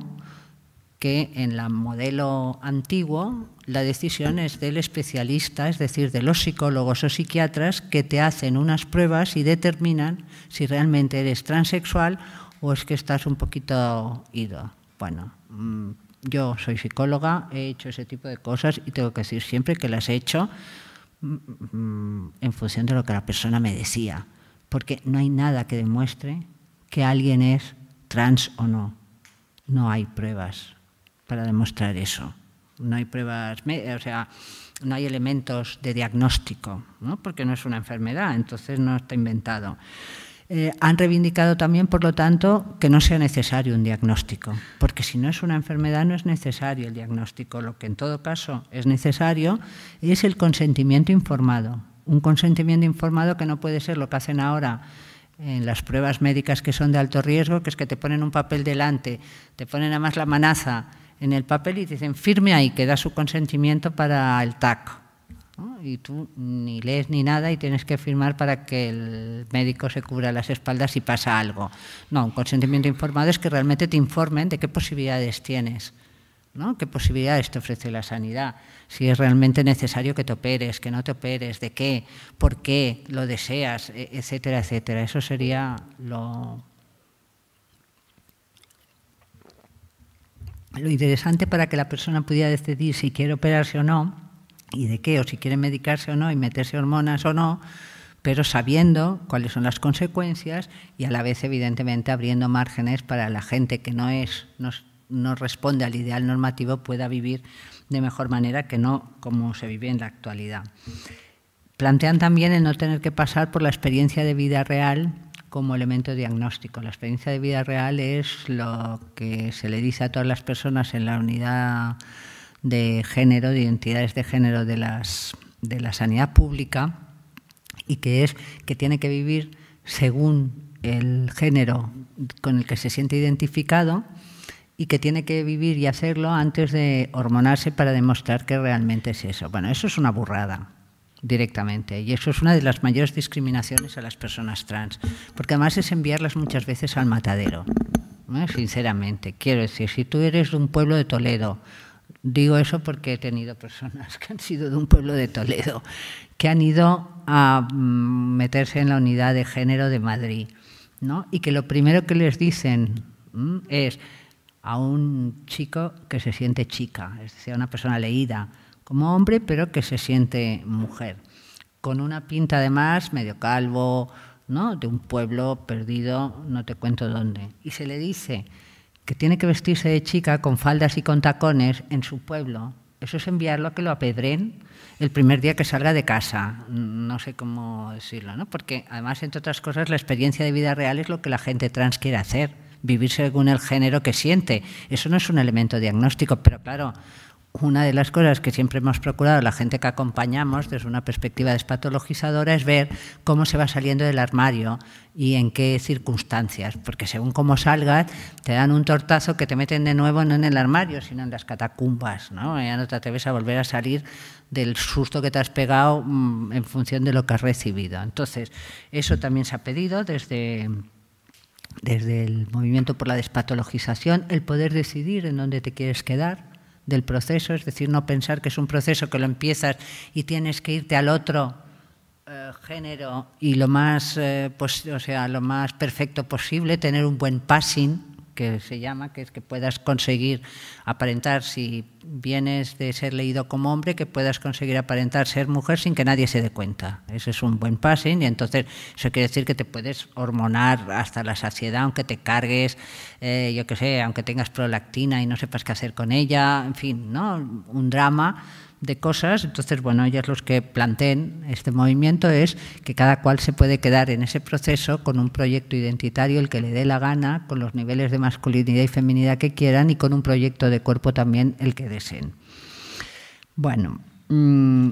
Speaker 2: que en el modelo antiguo la decisión es del especialista, es decir, de los psicólogos o psiquiatras que te hacen unas pruebas y determinan si realmente eres transexual o es que estás un poquito ido. Bueno, mm, yo soy psicóloga, he hecho ese tipo de cosas y tengo que decir siempre que las he hecho mm, mm, en función de lo que la persona me decía porque no hay nada que demuestre que alguien es trans o no. No hay pruebas para demostrar eso. No hay pruebas, o sea, no hay elementos de diagnóstico, porque no es una enfermedad, entonces no está inventado. Eh, han reivindicado también, por lo tanto, que no sea necesario un diagnóstico, porque si no es una enfermedad no es necesario el diagnóstico. Lo que en todo caso es necesario es el consentimiento informado, un consentimiento informado que no puede ser lo que hacen ahora en las pruebas médicas que son de alto riesgo, que es que te ponen un papel delante, te ponen más la manaza en el papel y te dicen firme ahí, que da su consentimiento para el TAC. Y tú ni lees ni nada y tienes que firmar para que el médico se cubra las espaldas si pasa algo. No, un consentimiento informado es que realmente te informen de qué posibilidades tienes. ¿Qué posibilidades te ofrece la sanidad? Si es realmente necesario que te operes, que no te operes, de qué, por qué, lo deseas, e, etcétera, etcétera. Eso sería lo, interesante para que la persona pudiera decidir si quiere operarse o no, y de qué, o si quiere medicarse o no, y meterse hormonas o no, pero sabiendo cuáles son las consecuencias y a la vez, evidentemente, abriendo márgenes para la gente que no es no responde al ideal normativo pueda vivir de mejor manera que no como se vive en la actualidad. Plantean también el no tener que pasar por la experiencia de vida real como elemento diagnóstico. La experiencia de vida real es lo que se le dice a todas las personas en la unidad de género, de identidades de género de, de la sanidad pública, y que es que tiene que vivir según el género con el que se siente identificado y que tiene que vivir y hacerlo antes de hormonarse para demostrar que realmente es eso. Bueno, eso es una burrada directamente y eso es una de las mayores discriminaciones a las personas trans, porque además es enviarlas muchas veces al matadero, sinceramente. Quiero decir, si tú eres de un pueblo de Toledo, digo eso porque he tenido personas que han sido de un pueblo de Toledo, que han ido a mm, meterse en la unidad de género de Madrid, ¿no? y que lo primero que les dicen es a un chico que se siente chica, es decir, a una persona leída como hombre, pero que se siente mujer, con una pinta además medio calvo, ¿no? de un pueblo perdido, no te cuento dónde. Y se le dice que tiene que vestirse de chica con faldas y con tacones en su pueblo. Eso es enviarlo a que lo apedren el primer día que salga de casa. No sé cómo decirlo, ¿no? Porque además, entre otras cosas, la experiencia de vida real es lo que la gente trans quiere hacer vivir según el género que siente. Eso no es un elemento diagnóstico, pero claro, una de las cosas que siempre hemos procurado la gente que acompañamos desde una perspectiva despatologizadora es ver cómo se va saliendo del armario y en qué circunstancias, porque según cómo salgas te dan un tortazo que te meten de nuevo no en el armario, sino en las catacumbas, ¿no? Ya no te atreves a volver a salir del susto que te has pegado mm, en función de lo que has recibido. Entonces, eso también se ha pedido desde desde el movimiento por la despatologización, el poder decidir en dónde te quieres quedar del proceso, es decir, no pensar que es un proceso que lo empiezas y tienes que irte al otro eh, género y lo más, eh, o sea, lo más perfecto posible, tener un buen passing, que se llama, que es que puedas conseguir aparentar si vienes de ser leído como hombre que puedas conseguir aparentar ser mujer sin que nadie se dé cuenta. Ese es un buen passing y entonces eso quiere decir que te puedes hormonar hasta la saciedad, aunque te cargues, eh, yo qué sé, aunque tengas prolactina y no sepas qué hacer con ella, en fin, ¿no? Un drama de cosas. Entonces, bueno, ellos los que planteen este movimiento es que cada cual se puede quedar en ese proceso con un proyecto identitario, el que le dé la gana, con los niveles de masculinidad y feminidad que quieran y con un proyecto de cuerpo también el que deseen. Bueno, mm,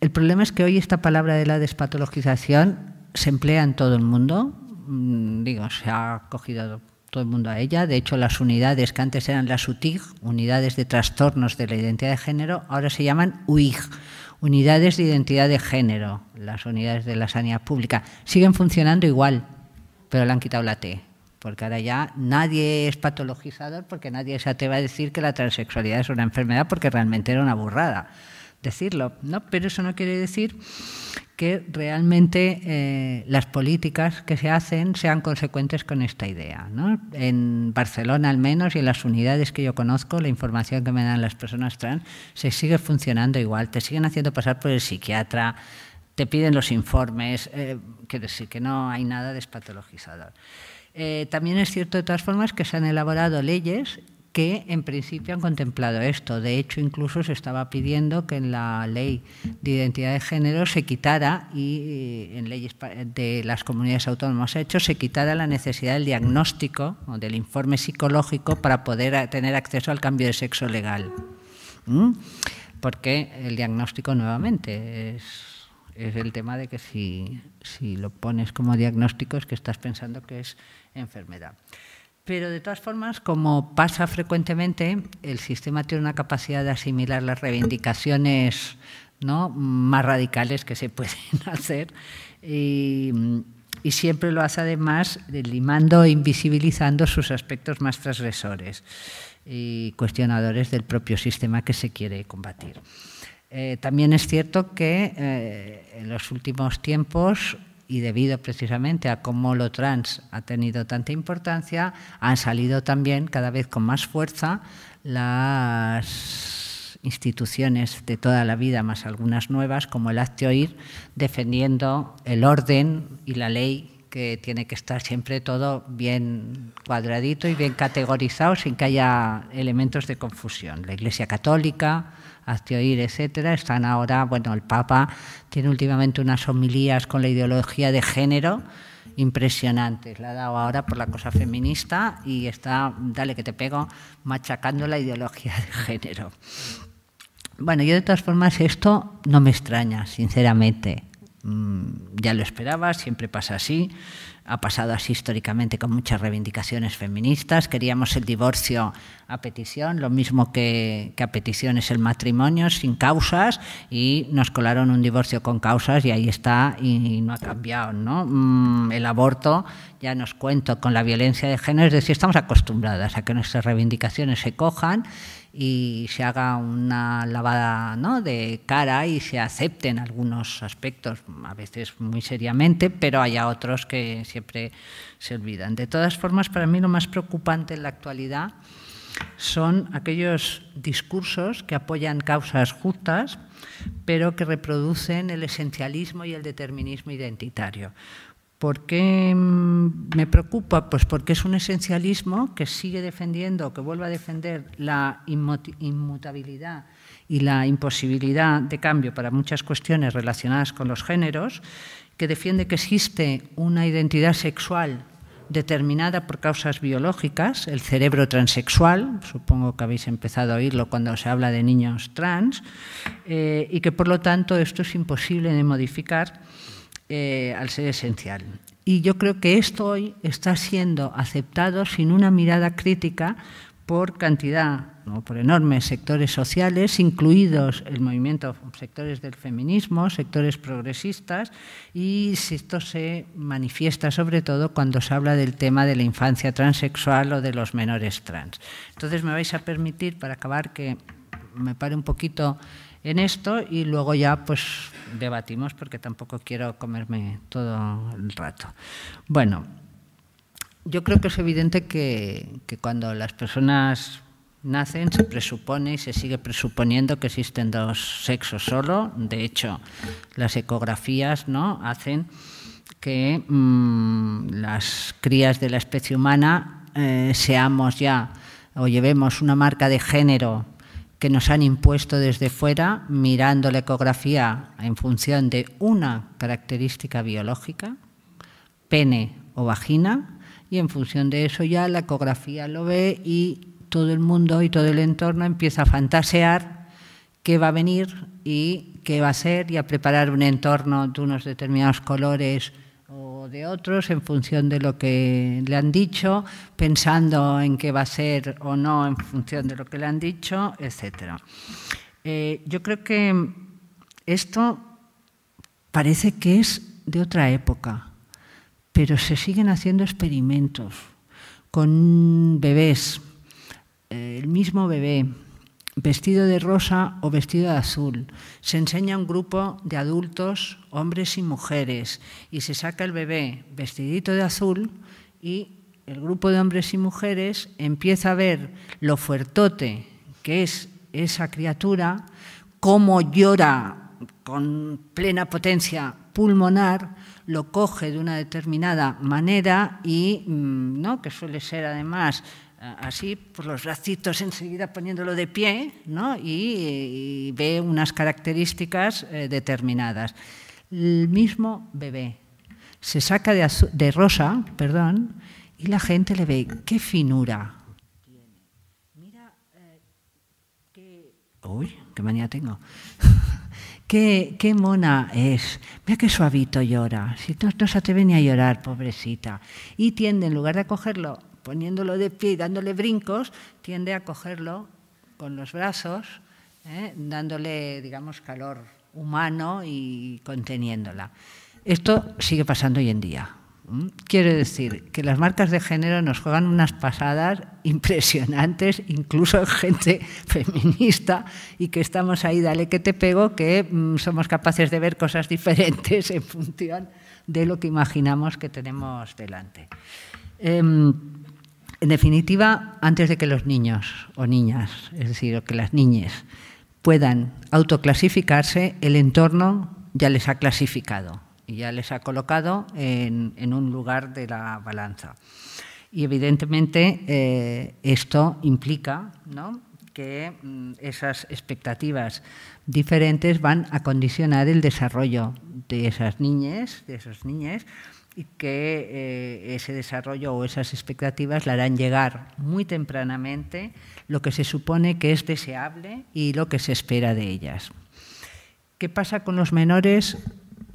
Speaker 2: el problema es que hoy esta palabra de la despatologización se emplea en todo el mundo. Mm, digo, se ha cogido todo el mundo a ella. De hecho, las unidades que antes eran las UTIG, unidades de trastornos de la identidad de género, ahora se llaman UIG, unidades de identidad de género, las unidades de la sanidad pública. Siguen funcionando igual, pero le han quitado la T, porque ahora ya nadie es patologizador, porque nadie se atreve a decir que la transexualidad es una enfermedad, porque realmente era una burrada decirlo, ¿no? Pero eso no quiere decir que realmente eh, las políticas que se hacen sean consecuentes con esta idea. En Barcelona al menos y en las unidades que yo conozco, la información que me dan las personas trans se sigue funcionando igual, te siguen haciendo pasar por el psiquiatra, te piden los informes, eh, decir que no hay nada despatologizador. Eh, también es cierto de todas formas que se han elaborado leyes que en principio han contemplado esto. De hecho, incluso se estaba pidiendo que en la ley de identidad de género se quitara, y eh, en leyes de las comunidades autónomas se ha hecho, se quitara la necesidad del diagnóstico o del informe psicológico para poder tener acceso al cambio de sexo legal. Porque el diagnóstico nuevamente es el tema de que si, si, lo pones como diagnóstico es que estás pensando que es enfermedad. Pero de todas formas, como pasa frecuentemente, el sistema tiene una capacidad de asimilar las reivindicaciones ¿no? más radicales que se pueden hacer y, siempre lo hace además limando e invisibilizando sus aspectos más transgresores y cuestionadores del propio sistema que se quiere combatir. Eh, también es cierto que eh, en los últimos tiempos y debido precisamente a cómo lo trans ha tenido tanta importancia, han salido también cada vez con más fuerza las instituciones de toda la vida, más algunas nuevas, como el Actioir, defendiendo el orden y la ley que tiene que estar siempre todo bien cuadradito y bien categorizado sin que haya elementos de confusión. La Iglesia Católica, oír etcétera, están ahora, bueno, el Papa tiene últimamente unas homilías con la ideología de género impresionantes. La ha dado ahora por la cosa feminista y está, dale que te pego, machacando la ideología de género. Bueno, yo de todas formas esto no me extraña, sinceramente. Mm, ya lo esperaba, siempre pasa así ha pasado así históricamente con muchas reivindicaciones feministas. Queríamos el divorcio a petición, lo mismo que, a petición es el matrimonio, sin causas, y nos colaron un divorcio con causas y ahí está y, no ha cambiado. Mm, el aborto, ya nos cuento, con la violencia de género, es decir, estamos acostumbradas a que nuestras reivindicaciones se cojan y se haga una lavada de cara y se acepten algunos aspectos, a veces muy seriamente, pero hay otros que siempre se olvidan. De todas formas, para mí lo más preocupante en la actualidad son aquellos discursos que apoyan causas justas, pero que reproducen el esencialismo y el determinismo identitario. ¿Por qué mm, me preocupa? Pues porque es un esencialismo que sigue defendiendo, que vuelve a defender la inmutabilidad y la imposibilidad de cambio para muchas cuestiones relacionadas con los géneros, que defiende que existe una identidad sexual determinada por causas biológicas, el cerebro transexual, supongo que habéis empezado a oírlo cuando se habla de niños trans, eh, y que por lo tanto esto es imposible de modificar eh, al ser esencial. Y yo creo que esto hoy está siendo aceptado sin una mirada crítica por cantidad por enormes sectores sociales, incluidos el movimiento, sectores del feminismo, sectores progresistas, y esto se manifiesta sobre todo cuando se habla del tema de la infancia transexual o de los menores trans. Entonces me vais a permitir, para acabar, que me pare un poquito en esto y luego ya pues debatimos porque tampoco quiero comerme todo el rato. Bueno, yo creo que es evidente que, cuando las personas nacen se presupone y se sigue presuponiendo que existen dos sexos solo. De hecho, las ecografías ¿no? hacen que mm, las crías de la especie humana eh, seamos ya o llevemos una marca de género que nos han impuesto desde fuera, mirando la ecografía en función de una característica biológica, pene o vagina, y en función de eso ya la ecografía lo ve y todo el mundo y todo el entorno empieza a fantasear qué va a venir y qué va a ser y a preparar un entorno de unos determinados colores de otros en función de lo que le han dicho, pensando en qué va a ser o no en función de lo que le han dicho, etc. Eh, yo creo que esto parece que es de otra época, pero se siguen haciendo experimentos con bebés, eh, el mismo bebé, vestido de rosa o vestido de azul. Se enseña a un grupo de adultos, hombres y mujeres, y se saca el bebé vestidito de azul y el grupo de hombres y mujeres empieza a ver lo fuertote que es esa criatura, cómo llora con plena potencia pulmonar, lo coge de una determinada manera y, mm, ¿no? que suele ser además así, por los bracitos enseguida poniéndolo de pie, ¿no? y, ve unas características eh, determinadas. El mismo bebé se saca de, rosa, perdón, y la gente le ve, qué finura. Mira, eh, qué... Uy, qué manía tengo. Qué, mona es, mira qué suavito llora, si no, no se atreve a llorar, pobrecita. Y tiende, en lugar de cogerlo poniéndolo de pie y dándole brincos, tiende a cogerlo con los brazos, ¿eh? dándole, digamos, calor humano y conteniéndola. Esto sigue pasando hoy en día. ¿Mm? Quiere decir que las marcas de género nos juegan unas pasadas impresionantes, incluso gente feminista, y que estamos ahí, dale que te pego, que mm, somos capaces de ver cosas diferentes en función de lo que imaginamos que tenemos delante. Em, en definitiva, antes de que los niños o niñas, es decir, que las niñas puedan autoclasificarse, el entorno ya les ha clasificado y ya les ha colocado en, un lugar de la balanza. Y evidentemente eh, esto implica que mm, esas expectativas diferentes van a condicionar el desarrollo de esas niñas, de esas niñas, y que eh, ese desarrollo o esas expectativas la harán llegar muy tempranamente lo que se supone que es deseable y lo que se espera de ellas. ¿Qué pasa con los menores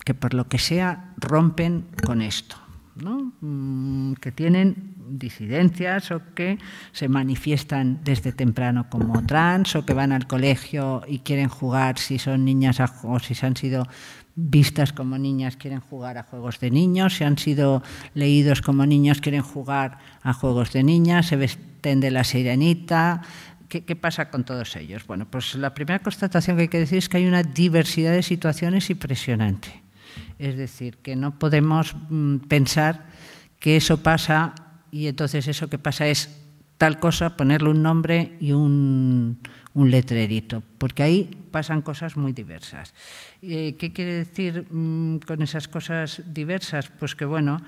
Speaker 2: que por lo que sea rompen con esto? Mm, que tienen disidencias o que se manifiestan desde temprano como trans o que van al colegio y quieren jugar si son niñas o si se han sido vistas como niñas quieren jugar a juegos de niños, se han sido leídos como niños quieren jugar a juegos de niñas, se vesten de la sirenita. ¿Qué, ¿Qué pasa con todos ellos? Bueno, pues la primera constatación que hay que decir es que hay una diversidad de situaciones impresionante. Es decir, que no podemos mm, pensar que eso pasa y entonces eso que pasa es tal cosa, ponerle un nombre y un, un letrerito, porque ahí pasan cosas muy diversas. Eh, ¿Qué quiere decir mm, con esas cosas diversas? Pues que, bueno,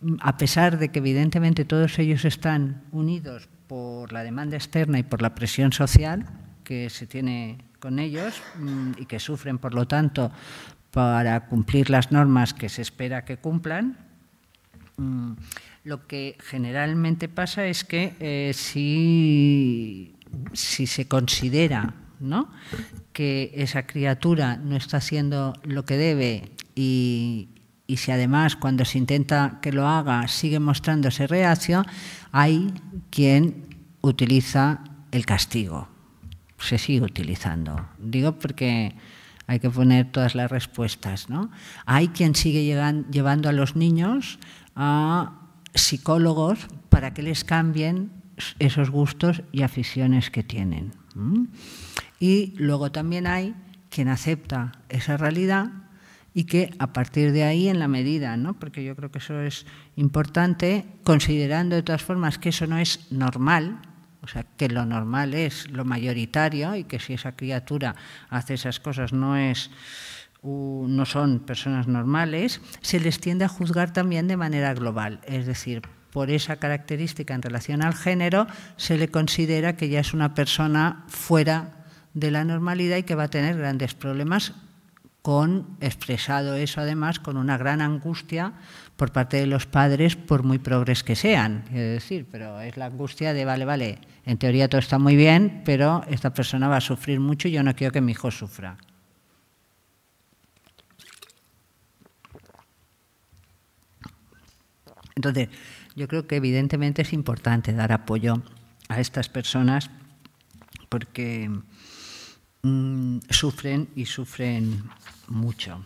Speaker 2: mm, a pesar de que evidentemente todos ellos están unidos por la demanda externa y por la presión social que se tiene con ellos mm, y que sufren, por lo tanto, para cumplir las normas que se espera que cumplan, lo que generalmente pasa es que eh, si si se considera que esa criatura no está haciendo lo que debe y, si además cuando se intenta que lo haga sigue mostrándose reacio, hay quien utiliza el castigo. Se sigue utilizando. Digo porque hay que poner todas las respuestas. ¿no? Hay quien sigue llevando a los niños a psicólogos para que les cambien esos gustos y aficiones que tienen. Y luego también hay quien acepta esa realidad y que a partir de ahí, en la medida, ¿no? porque yo creo que eso es importante, considerando de todas formas que eso no es normal, o sea, que lo normal es lo mayoritario y que si esa criatura hace esas cosas no es no son personas normales, se les tiende a juzgar también de manera global, es decir, por esa característica en relación al género, se le considera que ya es una persona fuera de la normalidad y que va a tener grandes problemas con expresado eso además con una gran angustia por parte de los padres, por muy progres que sean, es decir, pero es la angustia de vale, vale, en teoría todo está muy bien, pero esta persona va a sufrir mucho y yo no quiero que mi hijo sufra. Entonces, yo creo que evidentemente es importante dar apoyo a estas personas porque mm, sufren y sufren mucho.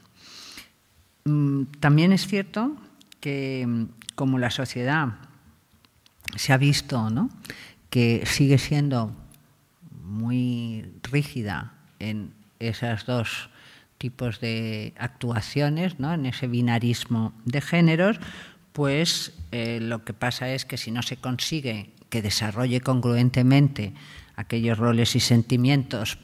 Speaker 2: Mm, también es cierto que mm, como la sociedad se ha visto que sigue siendo muy rígida en esos dos tipos de actuaciones, en ese binarismo de géneros, pues eh, lo que pasa es que si no se consigue que desarrolle congruentemente aquellos roles y sentimientos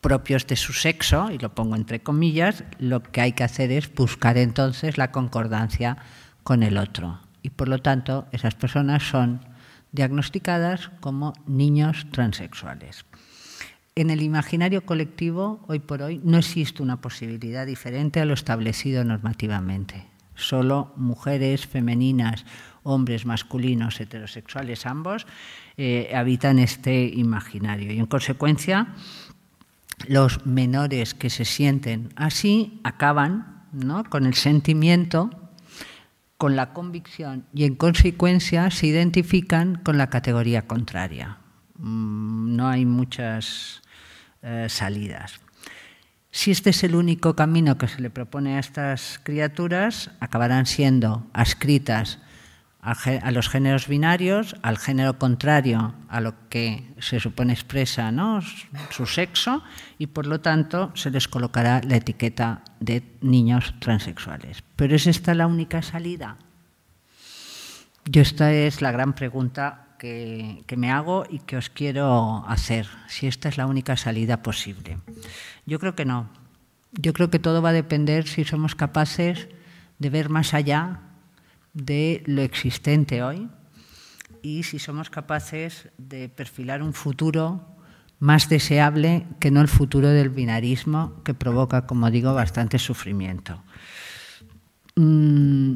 Speaker 2: propios de su sexo, y lo pongo entre comillas, lo que hay que hacer es buscar entonces la concordancia con el otro. Y por lo tanto, esas personas son diagnosticadas como niños transexuales. En el imaginario colectivo, hoy por hoy, no existe una posibilidad diferente a lo establecido normativamente solo mujeres femeninas, hombres masculinos, heterosexuales, ambos, eh, habitan este imaginario. Y en consecuencia, los menores que se sienten así acaban con el sentimiento, con la convicción y en consecuencia se identifican con la categoría contraria. Mm, no hay muchas eh, salidas. Si este es el único camino que se le propone a estas criaturas, acabarán siendo adscritas a los géneros binarios, al género contrario a lo que se supone expresa ¿no? su sexo, y por lo tanto se les colocará la etiqueta de niños transexuales. ¿Pero es esta la única salida? Y esta es la gran pregunta que, me hago y que os quiero hacer, si esta es la única salida posible. Yo creo que no. Yo creo que todo va a depender si somos capaces de ver más allá de lo existente hoy y si somos capaces de perfilar un futuro más deseable que no el futuro del binarismo que provoca, como digo, bastante sufrimiento. Mm,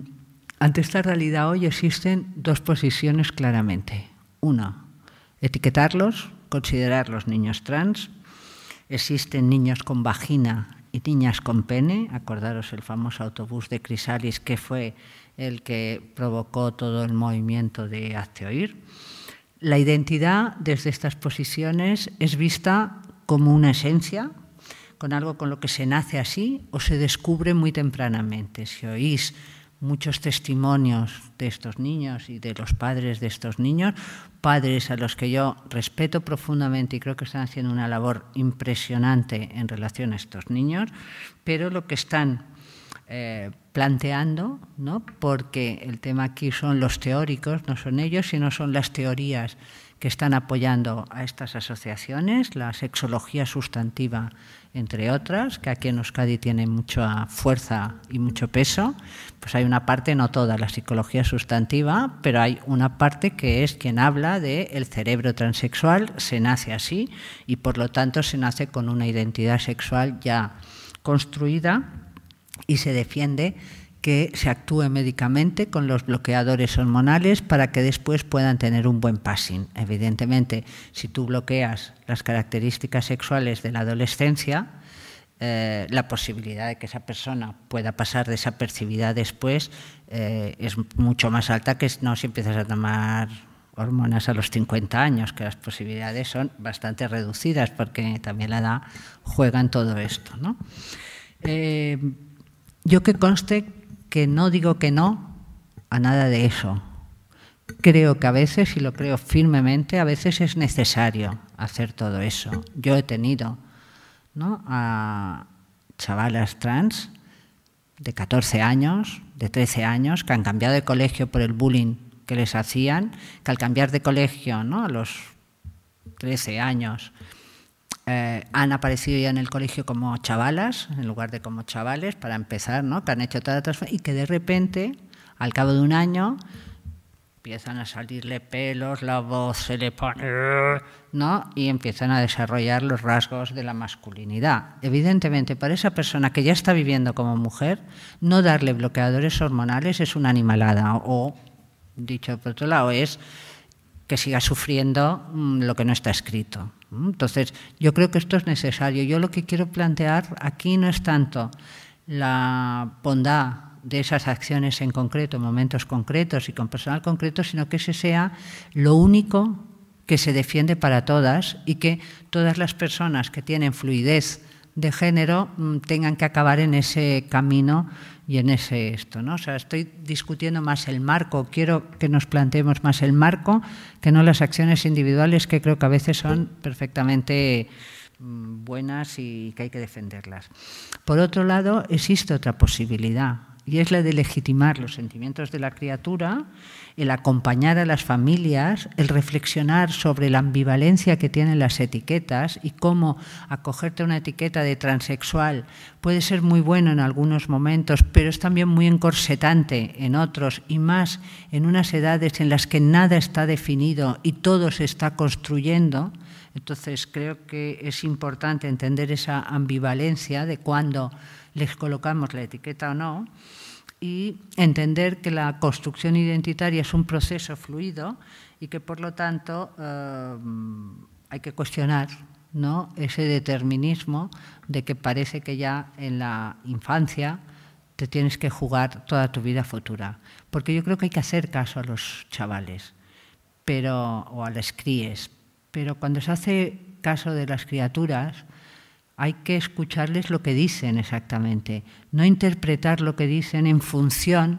Speaker 2: ante esta realidad hoy existen dos posiciones claramente. Una, etiquetarlos, considerarlos niños trans. Existen niños con vagina y niñas con pene. Acordaros el famoso autobús de Crisalis que fue el que provocó todo el movimiento de Hazte Oír. La identidad desde estas posiciones es vista como una esencia, con algo con lo que se nace así o se descubre muy tempranamente. Si oís muchos testimonios de estos niños y de los padres de estos niños, padres a los que yo respeto profundamente y creo que están haciendo una labor impresionante en relación a estos niños, pero lo que están eh, planteando, ¿no? porque el tema aquí son los teóricos, no son ellos, sino son las teorías que están apoyando a estas asociaciones, la sexología sustantiva entre otras, que aquí en Euskadi tiene mucha fuerza y mucho peso, pues hay una parte, no toda, la psicología sustantiva, pero hay una parte que es quien habla de el cerebro transexual, se nace así y por lo tanto se nace con una identidad sexual ya construida y se defiende que se actúe médicamente con los bloqueadores hormonales para que después puedan tener un buen passing. Evidentemente, si tú bloqueas las características sexuales de la adolescencia, eh, la posibilidad de que esa persona pueda pasar desapercibida después eh, es mucho más alta que no si empiezas a tomar hormonas a los 50 años, que las posibilidades son bastante reducidas porque también la edad juega en todo esto. Eh, yo que conste que no digo que no a nada de eso. Creo que a veces, y lo creo firmemente, a veces es necesario hacer todo eso. Yo he tenido a chavalas trans de 14 años, de 13 años, que han cambiado de colegio por el bullying que les hacían, que al cambiar de colegio a los 13 años eh, han aparecido ya en el colegio como chavalas, en lugar de como chavales, para empezar, ¿no? que han hecho toda la transformación y que de repente, al cabo de un año, empiezan a salirle pelos, la voz se le pone, ¿no? Y empiezan a desarrollar los rasgos de la masculinidad. Evidentemente, para esa persona que ya está viviendo como mujer, no darle bloqueadores hormonales es una animalada o, dicho por otro lado, es que siga sufriendo mm, lo que no está escrito. Mm, entonces, yo creo que esto es necesario. Yo lo que quiero plantear aquí no es tanto la bondad de esas acciones en concreto, momentos concretos y con personal concreto, sino que ese sea lo único que se defiende para todas y que todas las personas que tienen fluidez de género mm, tengan que acabar en ese camino y en ese esto, ¿no? O sea, estoy discutiendo más el marco, quiero que nos planteemos más el marco que no las acciones individuales que creo que a veces son perfectamente mm, buenas y que hay que defenderlas. Por otro lado, existe otra posibilidad y es la de legitimar los sentimientos de la criatura el acompañar a las familias, el reflexionar sobre la ambivalencia que tienen las etiquetas y cómo acogerte a una etiqueta de transexual puede ser muy bueno en algunos momentos, pero es también muy encorsetante en otros y más en unas edades en las que nada está definido y todo se está construyendo. Entonces creo que es importante entender esa ambivalencia de cuándo les colocamos la etiqueta o no y entender que la construcción identitaria es un proceso fluido y que por lo tanto eh, hay que cuestionar ¿no? ese determinismo de que parece que ya en la infancia te tienes que jugar toda tu vida futura. Porque yo creo que hay que hacer caso a los chavales pero, o a las críes, pero cuando se hace caso de las criaturas, hay que escucharles lo que dicen exactamente, no interpretar lo que dicen en función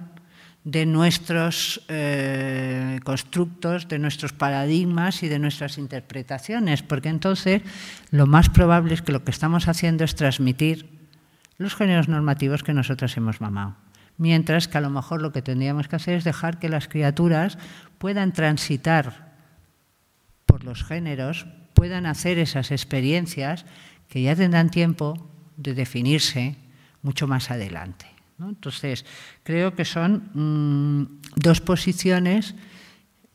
Speaker 2: de nuestros eh, constructos, de nuestros paradigmas y de nuestras interpretaciones, porque entonces lo más probable es que lo que estamos haciendo es transmitir los géneros normativos que nosotras hemos mamado. Mientras que a lo mejor lo que tendríamos que hacer es dejar que las criaturas puedan transitar por los géneros, puedan hacer esas experiencias que ya tendrán tiempo de definirse mucho más adelante. Entonces, creo que son mm, dos posiciones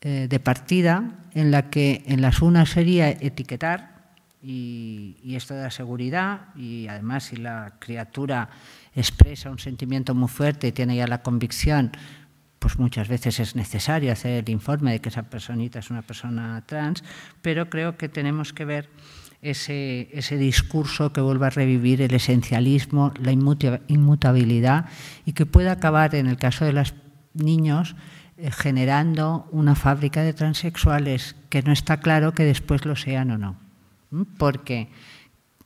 Speaker 2: eh, de partida en la que en las unas sería etiquetar y, y, esto da seguridad y además si la criatura expresa un sentimiento muy fuerte y tiene ya la convicción, pues muchas veces es necesario hacer el informe de que esa personita es una persona trans, pero creo que tenemos que ver ese, discurso que vuelva a revivir el esencialismo, la inmutabilidad y que pueda acabar, en el caso de los niños, eh, generando una fábrica de transexuales que no está claro que después lo sean o no. Porque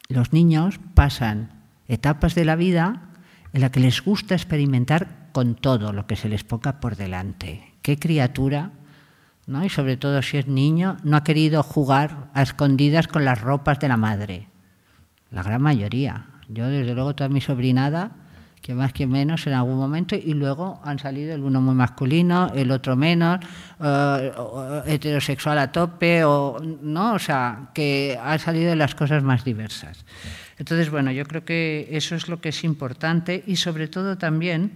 Speaker 2: los niños pasan etapas de la vida en la que les gusta experimentar con todo lo que se les poca por delante. Qué criatura y sobre todo si es niño, no ha querido jugar a escondidas con las ropas de la madre. La gran mayoría. Yo, desde luego, toda mi sobrinada, que más que menos en algún momento, y luego han salido el uno muy masculino, el otro menos, eh, heterosexual a tope, o, ¿no? o sea, que han salido las cosas más diversas. Entonces, bueno, yo creo que eso es lo que es importante y sobre todo también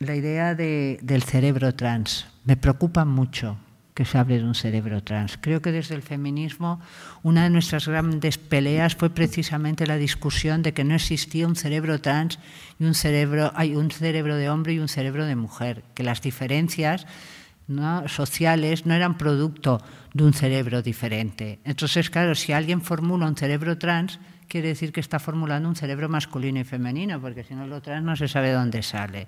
Speaker 2: la idea de, del cerebro trans. Me preocupa mucho que se hable de un cerebro trans. Creo que desde el feminismo una de nuestras grandes peleas fue precisamente la discusión de que no existía un cerebro trans y un cerebro, hay un cerebro de hombre y un cerebro de mujer, que las diferencias ¿no? sociales no eran producto de un cerebro diferente. Entonces, claro, si alguien formula un cerebro trans, quiere decir que está formulando un cerebro masculino y femenino, porque si no lo trans no se sabe dónde sale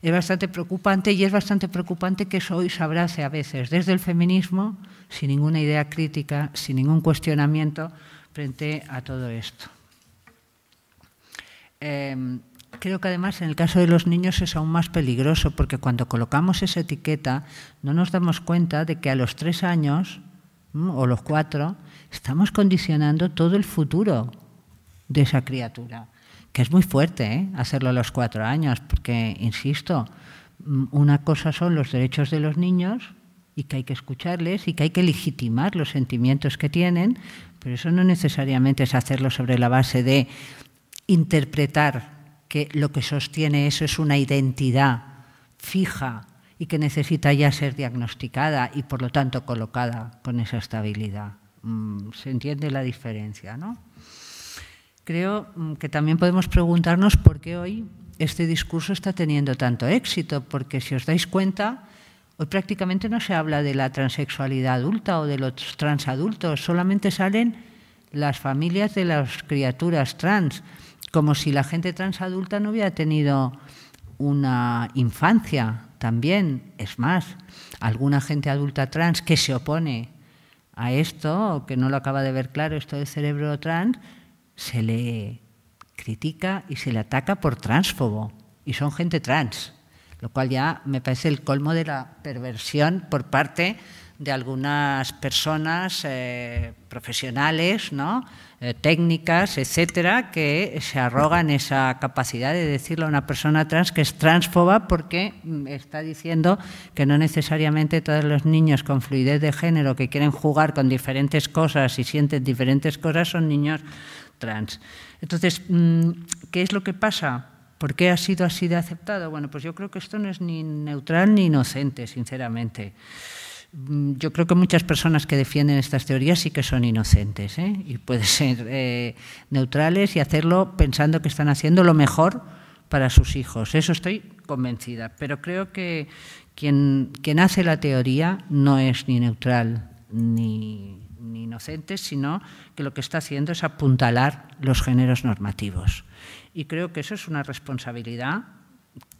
Speaker 2: es bastante preocupante y es bastante preocupante que eso hoy se abrace a veces desde el feminismo, sin ninguna idea crítica, sin ningún cuestionamiento frente a todo esto. Em, creo que además en el caso de los niños es aún más peligroso porque cuando colocamos esa etiqueta no nos damos cuenta de que a los tres años mm, o los cuatro estamos condicionando todo el futuro de esa criatura que es muy fuerte ¿eh? hacerlo a los cuatro años, porque, insisto, mm, una cosa son los derechos de los niños y que hay que escucharles y que hay que legitimar los sentimientos que tienen, pero eso no necesariamente es hacerlo sobre la base de interpretar que lo que sostiene eso es una identidad fija y que necesita ya ser diagnosticada y por lo tanto colocada con esa estabilidad. Mm, Se entiende la diferencia, ¿no? creo mm, que también podemos preguntarnos por qué hoy este discurso está teniendo tanto éxito, porque si os dais cuenta, hoy prácticamente no se habla de la transexualidad adulta o de los transadultos, solamente salen las familias de las criaturas trans, como si la gente transadulta no hubiera tenido una infancia también. Es más, alguna gente adulta trans que se opone a esto, o que no lo acaba de ver claro, esto del cerebro trans, se le critica y se le ataca por transfobo, y son gente trans, lo cual ya me parece el colmo de la perversión por parte de algunas personas eh, profesionales, ¿no? Eh, técnicas, etcétera, que se arrogan esa capacidad de decirle a una persona trans que es transfoba porque mm, está diciendo que no necesariamente todos los niños con fluidez de género que quieren jugar con diferentes cosas y sienten diferentes cosas son niños trans. Entonces, mm, ¿qué es lo que pasa? ¿Por qué ha sido así de aceptado? Bueno, pues yo creo que esto no es ni neutral ni inocente, sinceramente. Mm, yo creo que muchas personas que defienden estas teorías sí que son inocentes ¿eh? y pueden ser eh, neutrales y hacerlo pensando que están haciendo lo mejor para sus hijos. Eso estoy convencida. Pero creo que quien hace la teoría no es ni neutral ni, inocentes, sino que lo que está haciendo es apuntalar los géneros normativos. Y creo que eso es una responsabilidad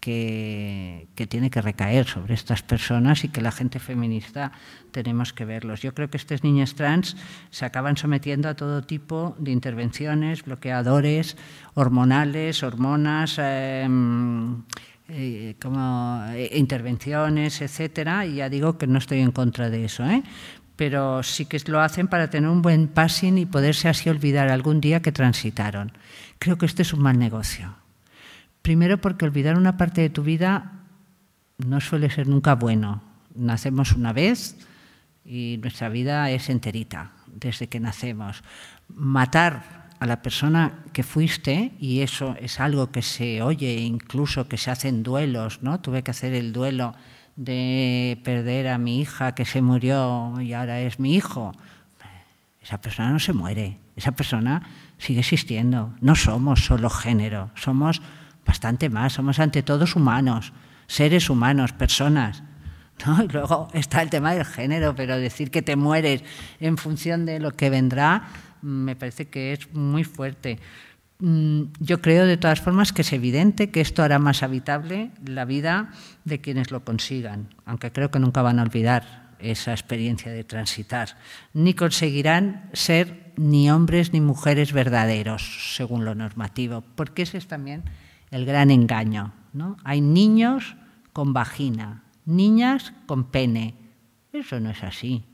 Speaker 2: que, tiene que recaer sobre estas personas y que la gente feminista tenemos que verlos. Yo creo que estas niñas trans se acaban sometiendo a todo tipo de intervenciones, bloqueadores, hormonales, hormonas. Em, eh, como eh, intervenciones, etcétera, y ya digo que no estoy en contra de eso, ¿eh? pero sí que lo hacen para tener un buen passing y poderse así olvidar algún día que transitaron. Creo que este es un mal negocio. Primero porque olvidar una parte de tu vida no suele ser nunca bueno. Nacemos una vez y nuestra vida es enterita desde que nacemos. Matar a la persona que fuiste, y eso es algo que se oye, incluso que se hacen duelos, ¿no? Tuve que hacer el duelo de perder a mi hija que se murió y ahora es mi hijo. Esa persona no se muere, esa persona sigue existiendo. No somos solo género, somos bastante más, somos ante todos humanos, seres humanos, personas. ¿no? luego está el tema del género, pero decir que te mueres en función de lo que vendrá mm, me parece que es muy fuerte. Mm, yo creo de todas formas que es evidente que esto hará más habitable la vida de quienes lo consigan, aunque creo que nunca van a olvidar esa experiencia de transitar, ni conseguirán ser ni hombres ni mujeres verdaderos, según lo normativo, porque ese es también el gran engaño. Hay niños con vagina, niñas con pene. Eso no es así.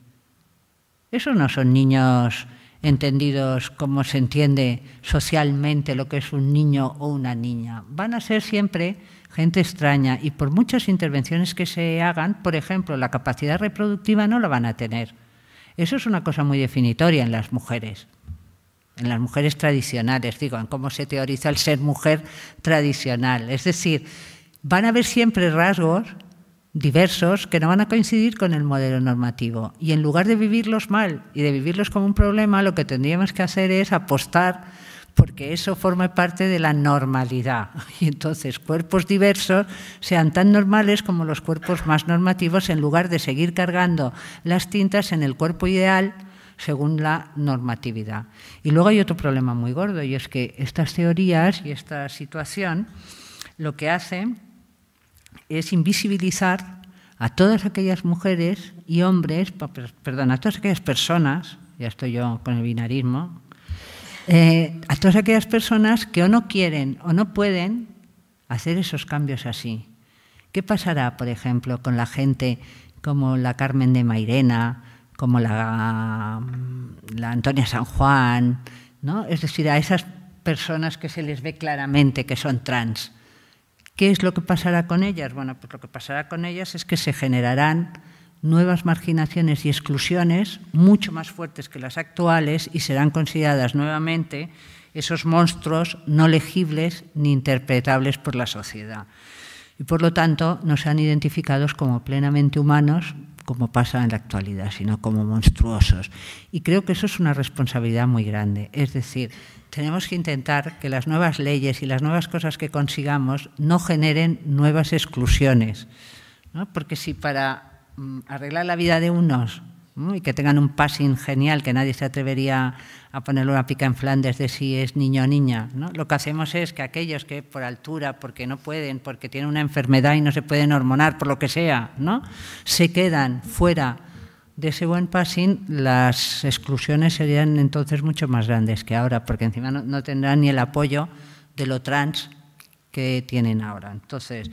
Speaker 2: Eso no son niños entendidos como se entiende socialmente lo que es un niño o una niña. Van a ser siempre gente extraña y por muchas intervenciones que se hagan, por ejemplo, la capacidad reproductiva no la van a tener. Eso es una cosa muy definitoria en las mujeres, en las mujeres tradicionales, digo, en cómo se teoriza el ser mujer tradicional. Es decir, van a haber siempre rasgos diversos que no van a coincidir con el modelo normativo. Y en lugar de vivirlos mal y de vivirlos como un problema, lo que tendríamos que hacer es apostar porque eso forma parte de la normalidad. Y entonces cuerpos diversos sean tan normales como los cuerpos más normativos en lugar de seguir cargando las tintas en el cuerpo ideal según la normatividad. Y luego hay otro problema muy gordo y es que estas teorías y esta situación lo que hacen es invisibilizar a todas aquellas mujeres y hombres, perdón, a todas aquellas personas, ya estoy yo con el binarismo, eh, a todas aquellas personas que o no quieren o no pueden hacer esos cambios así. ¿Qué pasará, por ejemplo, con la gente como la Carmen de Mairena, como la, mm, la Antonia San Juan? ¿no? Es decir, a esas personas que se les ve claramente que son trans ¿Qué es lo que pasará con ellas? Bueno, pues lo que pasará con ellas es que se generarán nuevas marginaciones y exclusiones mucho más fuertes que las actuales y serán consideradas nuevamente esos monstruos no legibles ni interpretables por la sociedad. Y por lo tanto, no sean identificados como plenamente humanos como pasa en la actualidad, sino como monstruosos. Y creo que eso es una responsabilidad muy grande. Es decir, tenemos que intentar que las nuevas leyes y las nuevas cosas que consigamos no generen nuevas exclusiones. Porque si para mm, arreglar la vida de unos y que tengan un passing genial, que nadie se atrevería a ponerle una pica en Flandes de si es niño o niña. ¿no? Lo que hacemos es que aquellos que por altura, porque no pueden, porque tienen una enfermedad y no se pueden hormonar, por lo que sea, ¿no? se quedan fuera de ese buen passing, las exclusiones serían entonces mucho más grandes que ahora, porque encima no, no tendrán ni el apoyo de lo trans que tienen ahora. Entonces,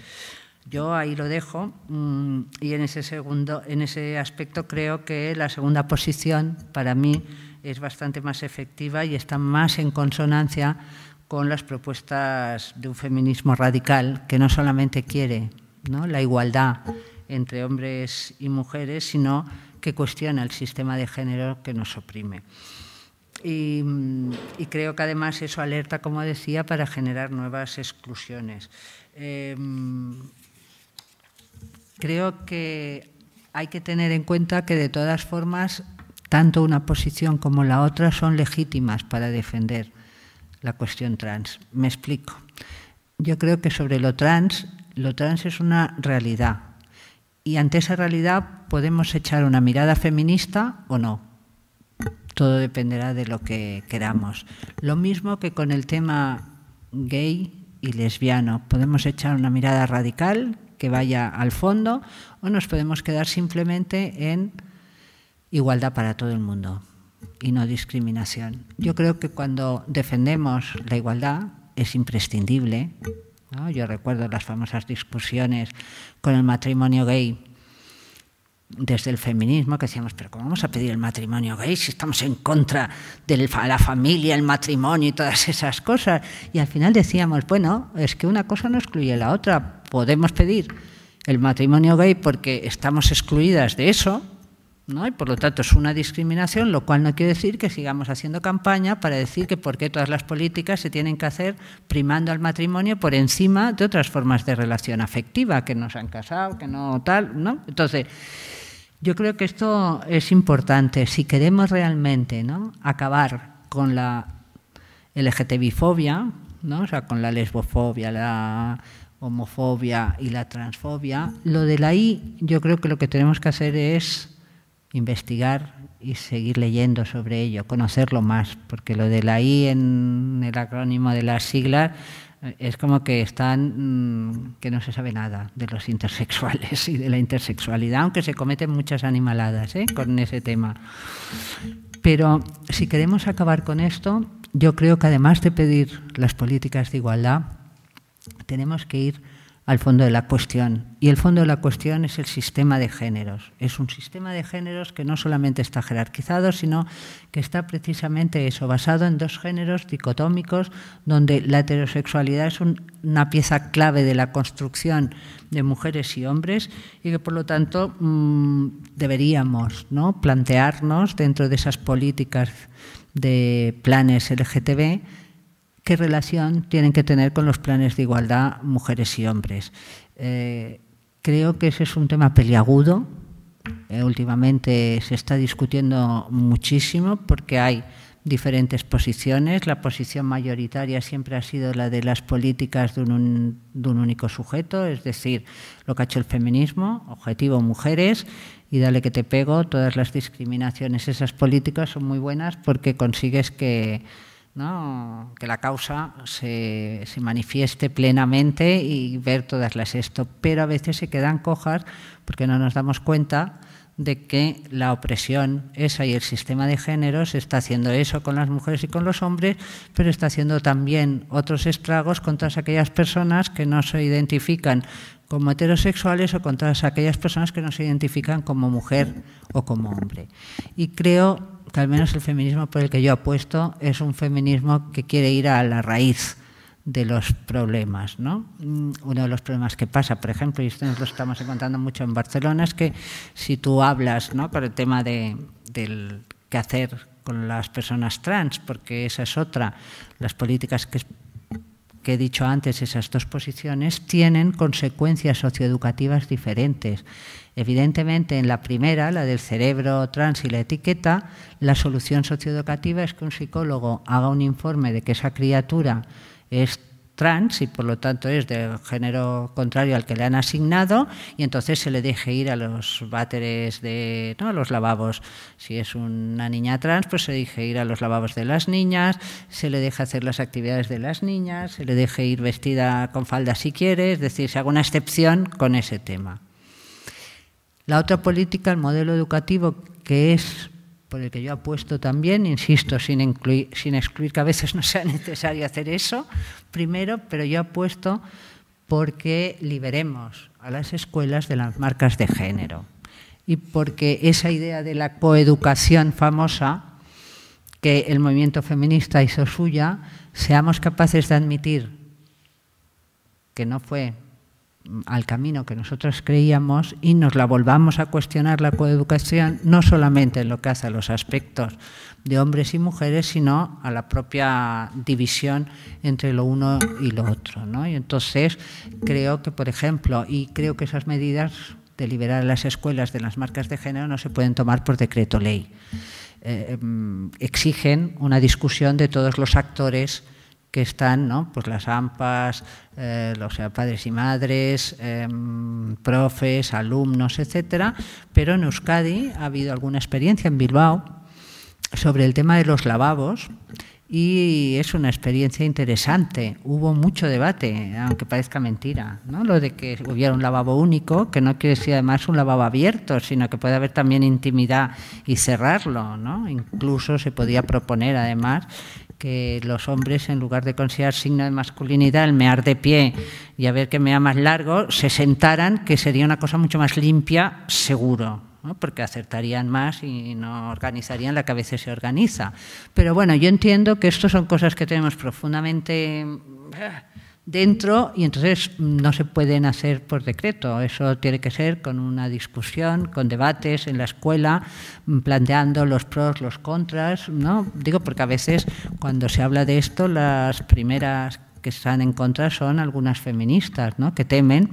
Speaker 2: yo ahí lo dejo mm, y en ese, segundo, en ese aspecto creo que la segunda posición para mí es bastante más efectiva y está más en consonancia con las propuestas de un feminismo radical que no solamente quiere ¿no? la igualdad entre hombres y mujeres, sino que cuestiona el sistema de género que nos oprime. Y, creo que además eso alerta, como decía, para generar nuevas exclusiones. Eh, creo que hay que tener en cuenta que de todas formas tanto una posición como la otra son legítimas para defender la cuestión trans. Me explico. Yo creo que sobre lo trans, lo trans es una realidad y ante esa realidad podemos echar una mirada feminista o no. Todo dependerá de lo que queramos. Lo mismo que con el tema gay y lesbiano. Podemos echar una mirada radical que vaya al fondo o nos podemos quedar simplemente en igualdad para todo el mundo y no discriminación. Yo creo que cuando defendemos la igualdad es imprescindible. Yo recuerdo las famosas discusiones con el matrimonio gay desde el feminismo que decíamos, pero ¿cómo vamos a pedir el matrimonio gay si estamos en contra de la familia, el matrimonio y todas esas cosas? Y al final decíamos, bueno, es que una cosa no excluye la otra, podemos pedir el matrimonio gay porque estamos excluidas de eso, ¿no? y por lo tanto es una discriminación, lo cual no quiere decir que sigamos haciendo campaña para decir que por qué todas las políticas se tienen que hacer primando al matrimonio por encima de otras formas de relación afectiva, que no se han casado, que no tal, ¿no? Entonces, yo creo que esto es importante. Si queremos realmente acabar con la LGTBI-fobia, ¿no? o sea, con la lesbofobia, la homofobia y la transfobia, lo de la I yo creo que lo que tenemos que hacer es investigar y seguir leyendo sobre ello, conocerlo más, porque lo de la I en el acrónimo de las siglas eh, es como que están mm, que no se sabe nada de los intersexuales y de la intersexualidad, aunque se cometen muchas animaladas ¿eh? con ese tema. Pero si queremos acabar con esto, yo creo que además de pedir las políticas de igualdad, tenemos que ir al fondo de la cuestión. Y el fondo de la cuestión es el sistema de géneros. Es un sistema de géneros que no solamente está jerarquizado, sino que está precisamente eso, basado en dos géneros dicotómicos, donde la heterosexualidad es una pieza clave de la construcción de mujeres y hombres y que por lo tanto mm, deberíamos ¿no? plantearnos dentro de esas políticas de planes LGTB qué relación tienen que tener con los planes de igualdad mujeres y hombres. Eh, creo que ese es un tema peliagudo. Eh, últimamente se está discutiendo muchísimo porque hay diferentes posiciones. La posición mayoritaria siempre ha sido la de las políticas de un, único sujeto, es decir, lo que ha hecho el feminismo, objetivo mujeres, y dale que te pego, todas las discriminaciones, esas políticas son muy buenas porque consigues que ¿no? que la causa se, se, manifieste plenamente y ver todas las esto. Pero a veces se quedan cojas porque no nos damos cuenta de que la opresión esa y el sistema de género se está haciendo eso con las mujeres y con los hombres, pero está haciendo también otros estragos con todas aquellas personas que no se identifican como heterosexuales o con todas aquellas personas que no se identifican como mujer o como hombre. Y creo que al menos el feminismo por el que yo apuesto es un feminismo que quiere ir a la raíz de los problemas. ¿no? Mm, uno de los problemas que pasa, por ejemplo, y esto nos lo estamos encontrando mucho en Barcelona, es que si tú hablas ¿no? por el tema de, del qué hacer con las personas trans, porque esa es otra, las políticas que, que he dicho antes, esas dos posiciones, tienen consecuencias socioeducativas diferentes. Evidentemente, en la primera, la del cerebro trans y la etiqueta, la solución socioeducativa es que un psicólogo haga un informe de que esa criatura es trans y por lo tanto es del género contrario al que le han asignado y entonces se le deje ir a los váteres de no a los lavabos si es una niña trans pues se deje ir a los lavabos de las niñas se le deje hacer las actividades de las niñas se le deje ir vestida con falda si quiere es decir se haga una excepción con ese tema la otra política, el modelo educativo, que es por el que yo apuesto también, insisto, sin, sin excluir que a veces no sea necesario hacer eso, primero, pero yo apuesto porque liberemos a las escuelas de las marcas de género y porque esa idea de la coeducación famosa que el movimiento feminista hizo suya, seamos capaces de admitir que no fue al camino que nosotros creíamos y nos la volvamos a cuestionar la coeducación, no solamente en lo que hace a los aspectos de hombres y mujeres, sino a la propia división entre lo uno y lo otro. ¿no? Y entonces creo que, por ejemplo, y creo que esas medidas de liberar a las escuelas de las marcas de género no se pueden tomar por decreto ley. Eh, em, exigen una discusión de todos los actores que están ¿no? pues las AMPAs, eh, los padres y madres, em, profes, alumnos, etcétera. Pero en Euskadi ha habido alguna experiencia en Bilbao sobre el tema de los lavabos y es una experiencia interesante. Hubo mucho debate, aunque parezca mentira, ¿no? lo de que hubiera un lavabo único, que no quiere decir además un lavabo abierto, sino que puede haber también intimidad y cerrarlo. ¿no? Incluso se podía proponer además que los hombres, en lugar de considerar signo de masculinidad el mear de pie y a ver qué mea más largo, se sentaran, que sería una cosa mucho más limpia, seguro. ¿no? porque acertarían más y no organizarían la que a veces se organiza. Pero bueno, yo entiendo que esto son cosas que tenemos profundamente eh, dentro y entonces no se pueden hacer por decreto. Eso tiene que ser con una discusión, con debates en la escuela, mm, planteando los pros, los contras, ¿no? Digo porque a veces cuando se habla de esto las primeras que están en contra son algunas feministas, ¿no? Que temen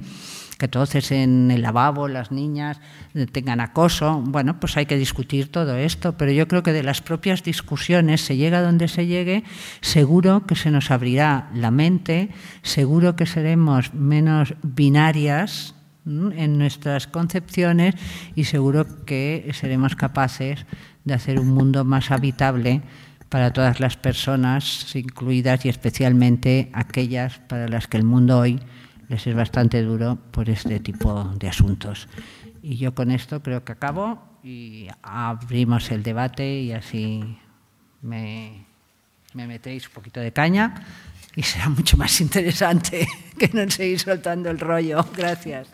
Speaker 2: que entonces en el lavabo las niñas tengan acoso. Bueno, pues hay que discutir todo esto, pero yo creo que de las propias discusiones, se llega donde se llegue, seguro que se nos abrirá la mente, seguro que seremos menos binarias en nuestras concepciones y seguro que seremos capaces de hacer un mundo más habitable para todas las personas, incluidas y especialmente aquellas para las que el mundo hoy les es bastante duro por este tipo de asuntos. Y yo con esto creo que acabo y abrimos el debate y así me, me metéis un poquito de caña y será mucho más interesante que no seguís soltando el rollo. Gracias.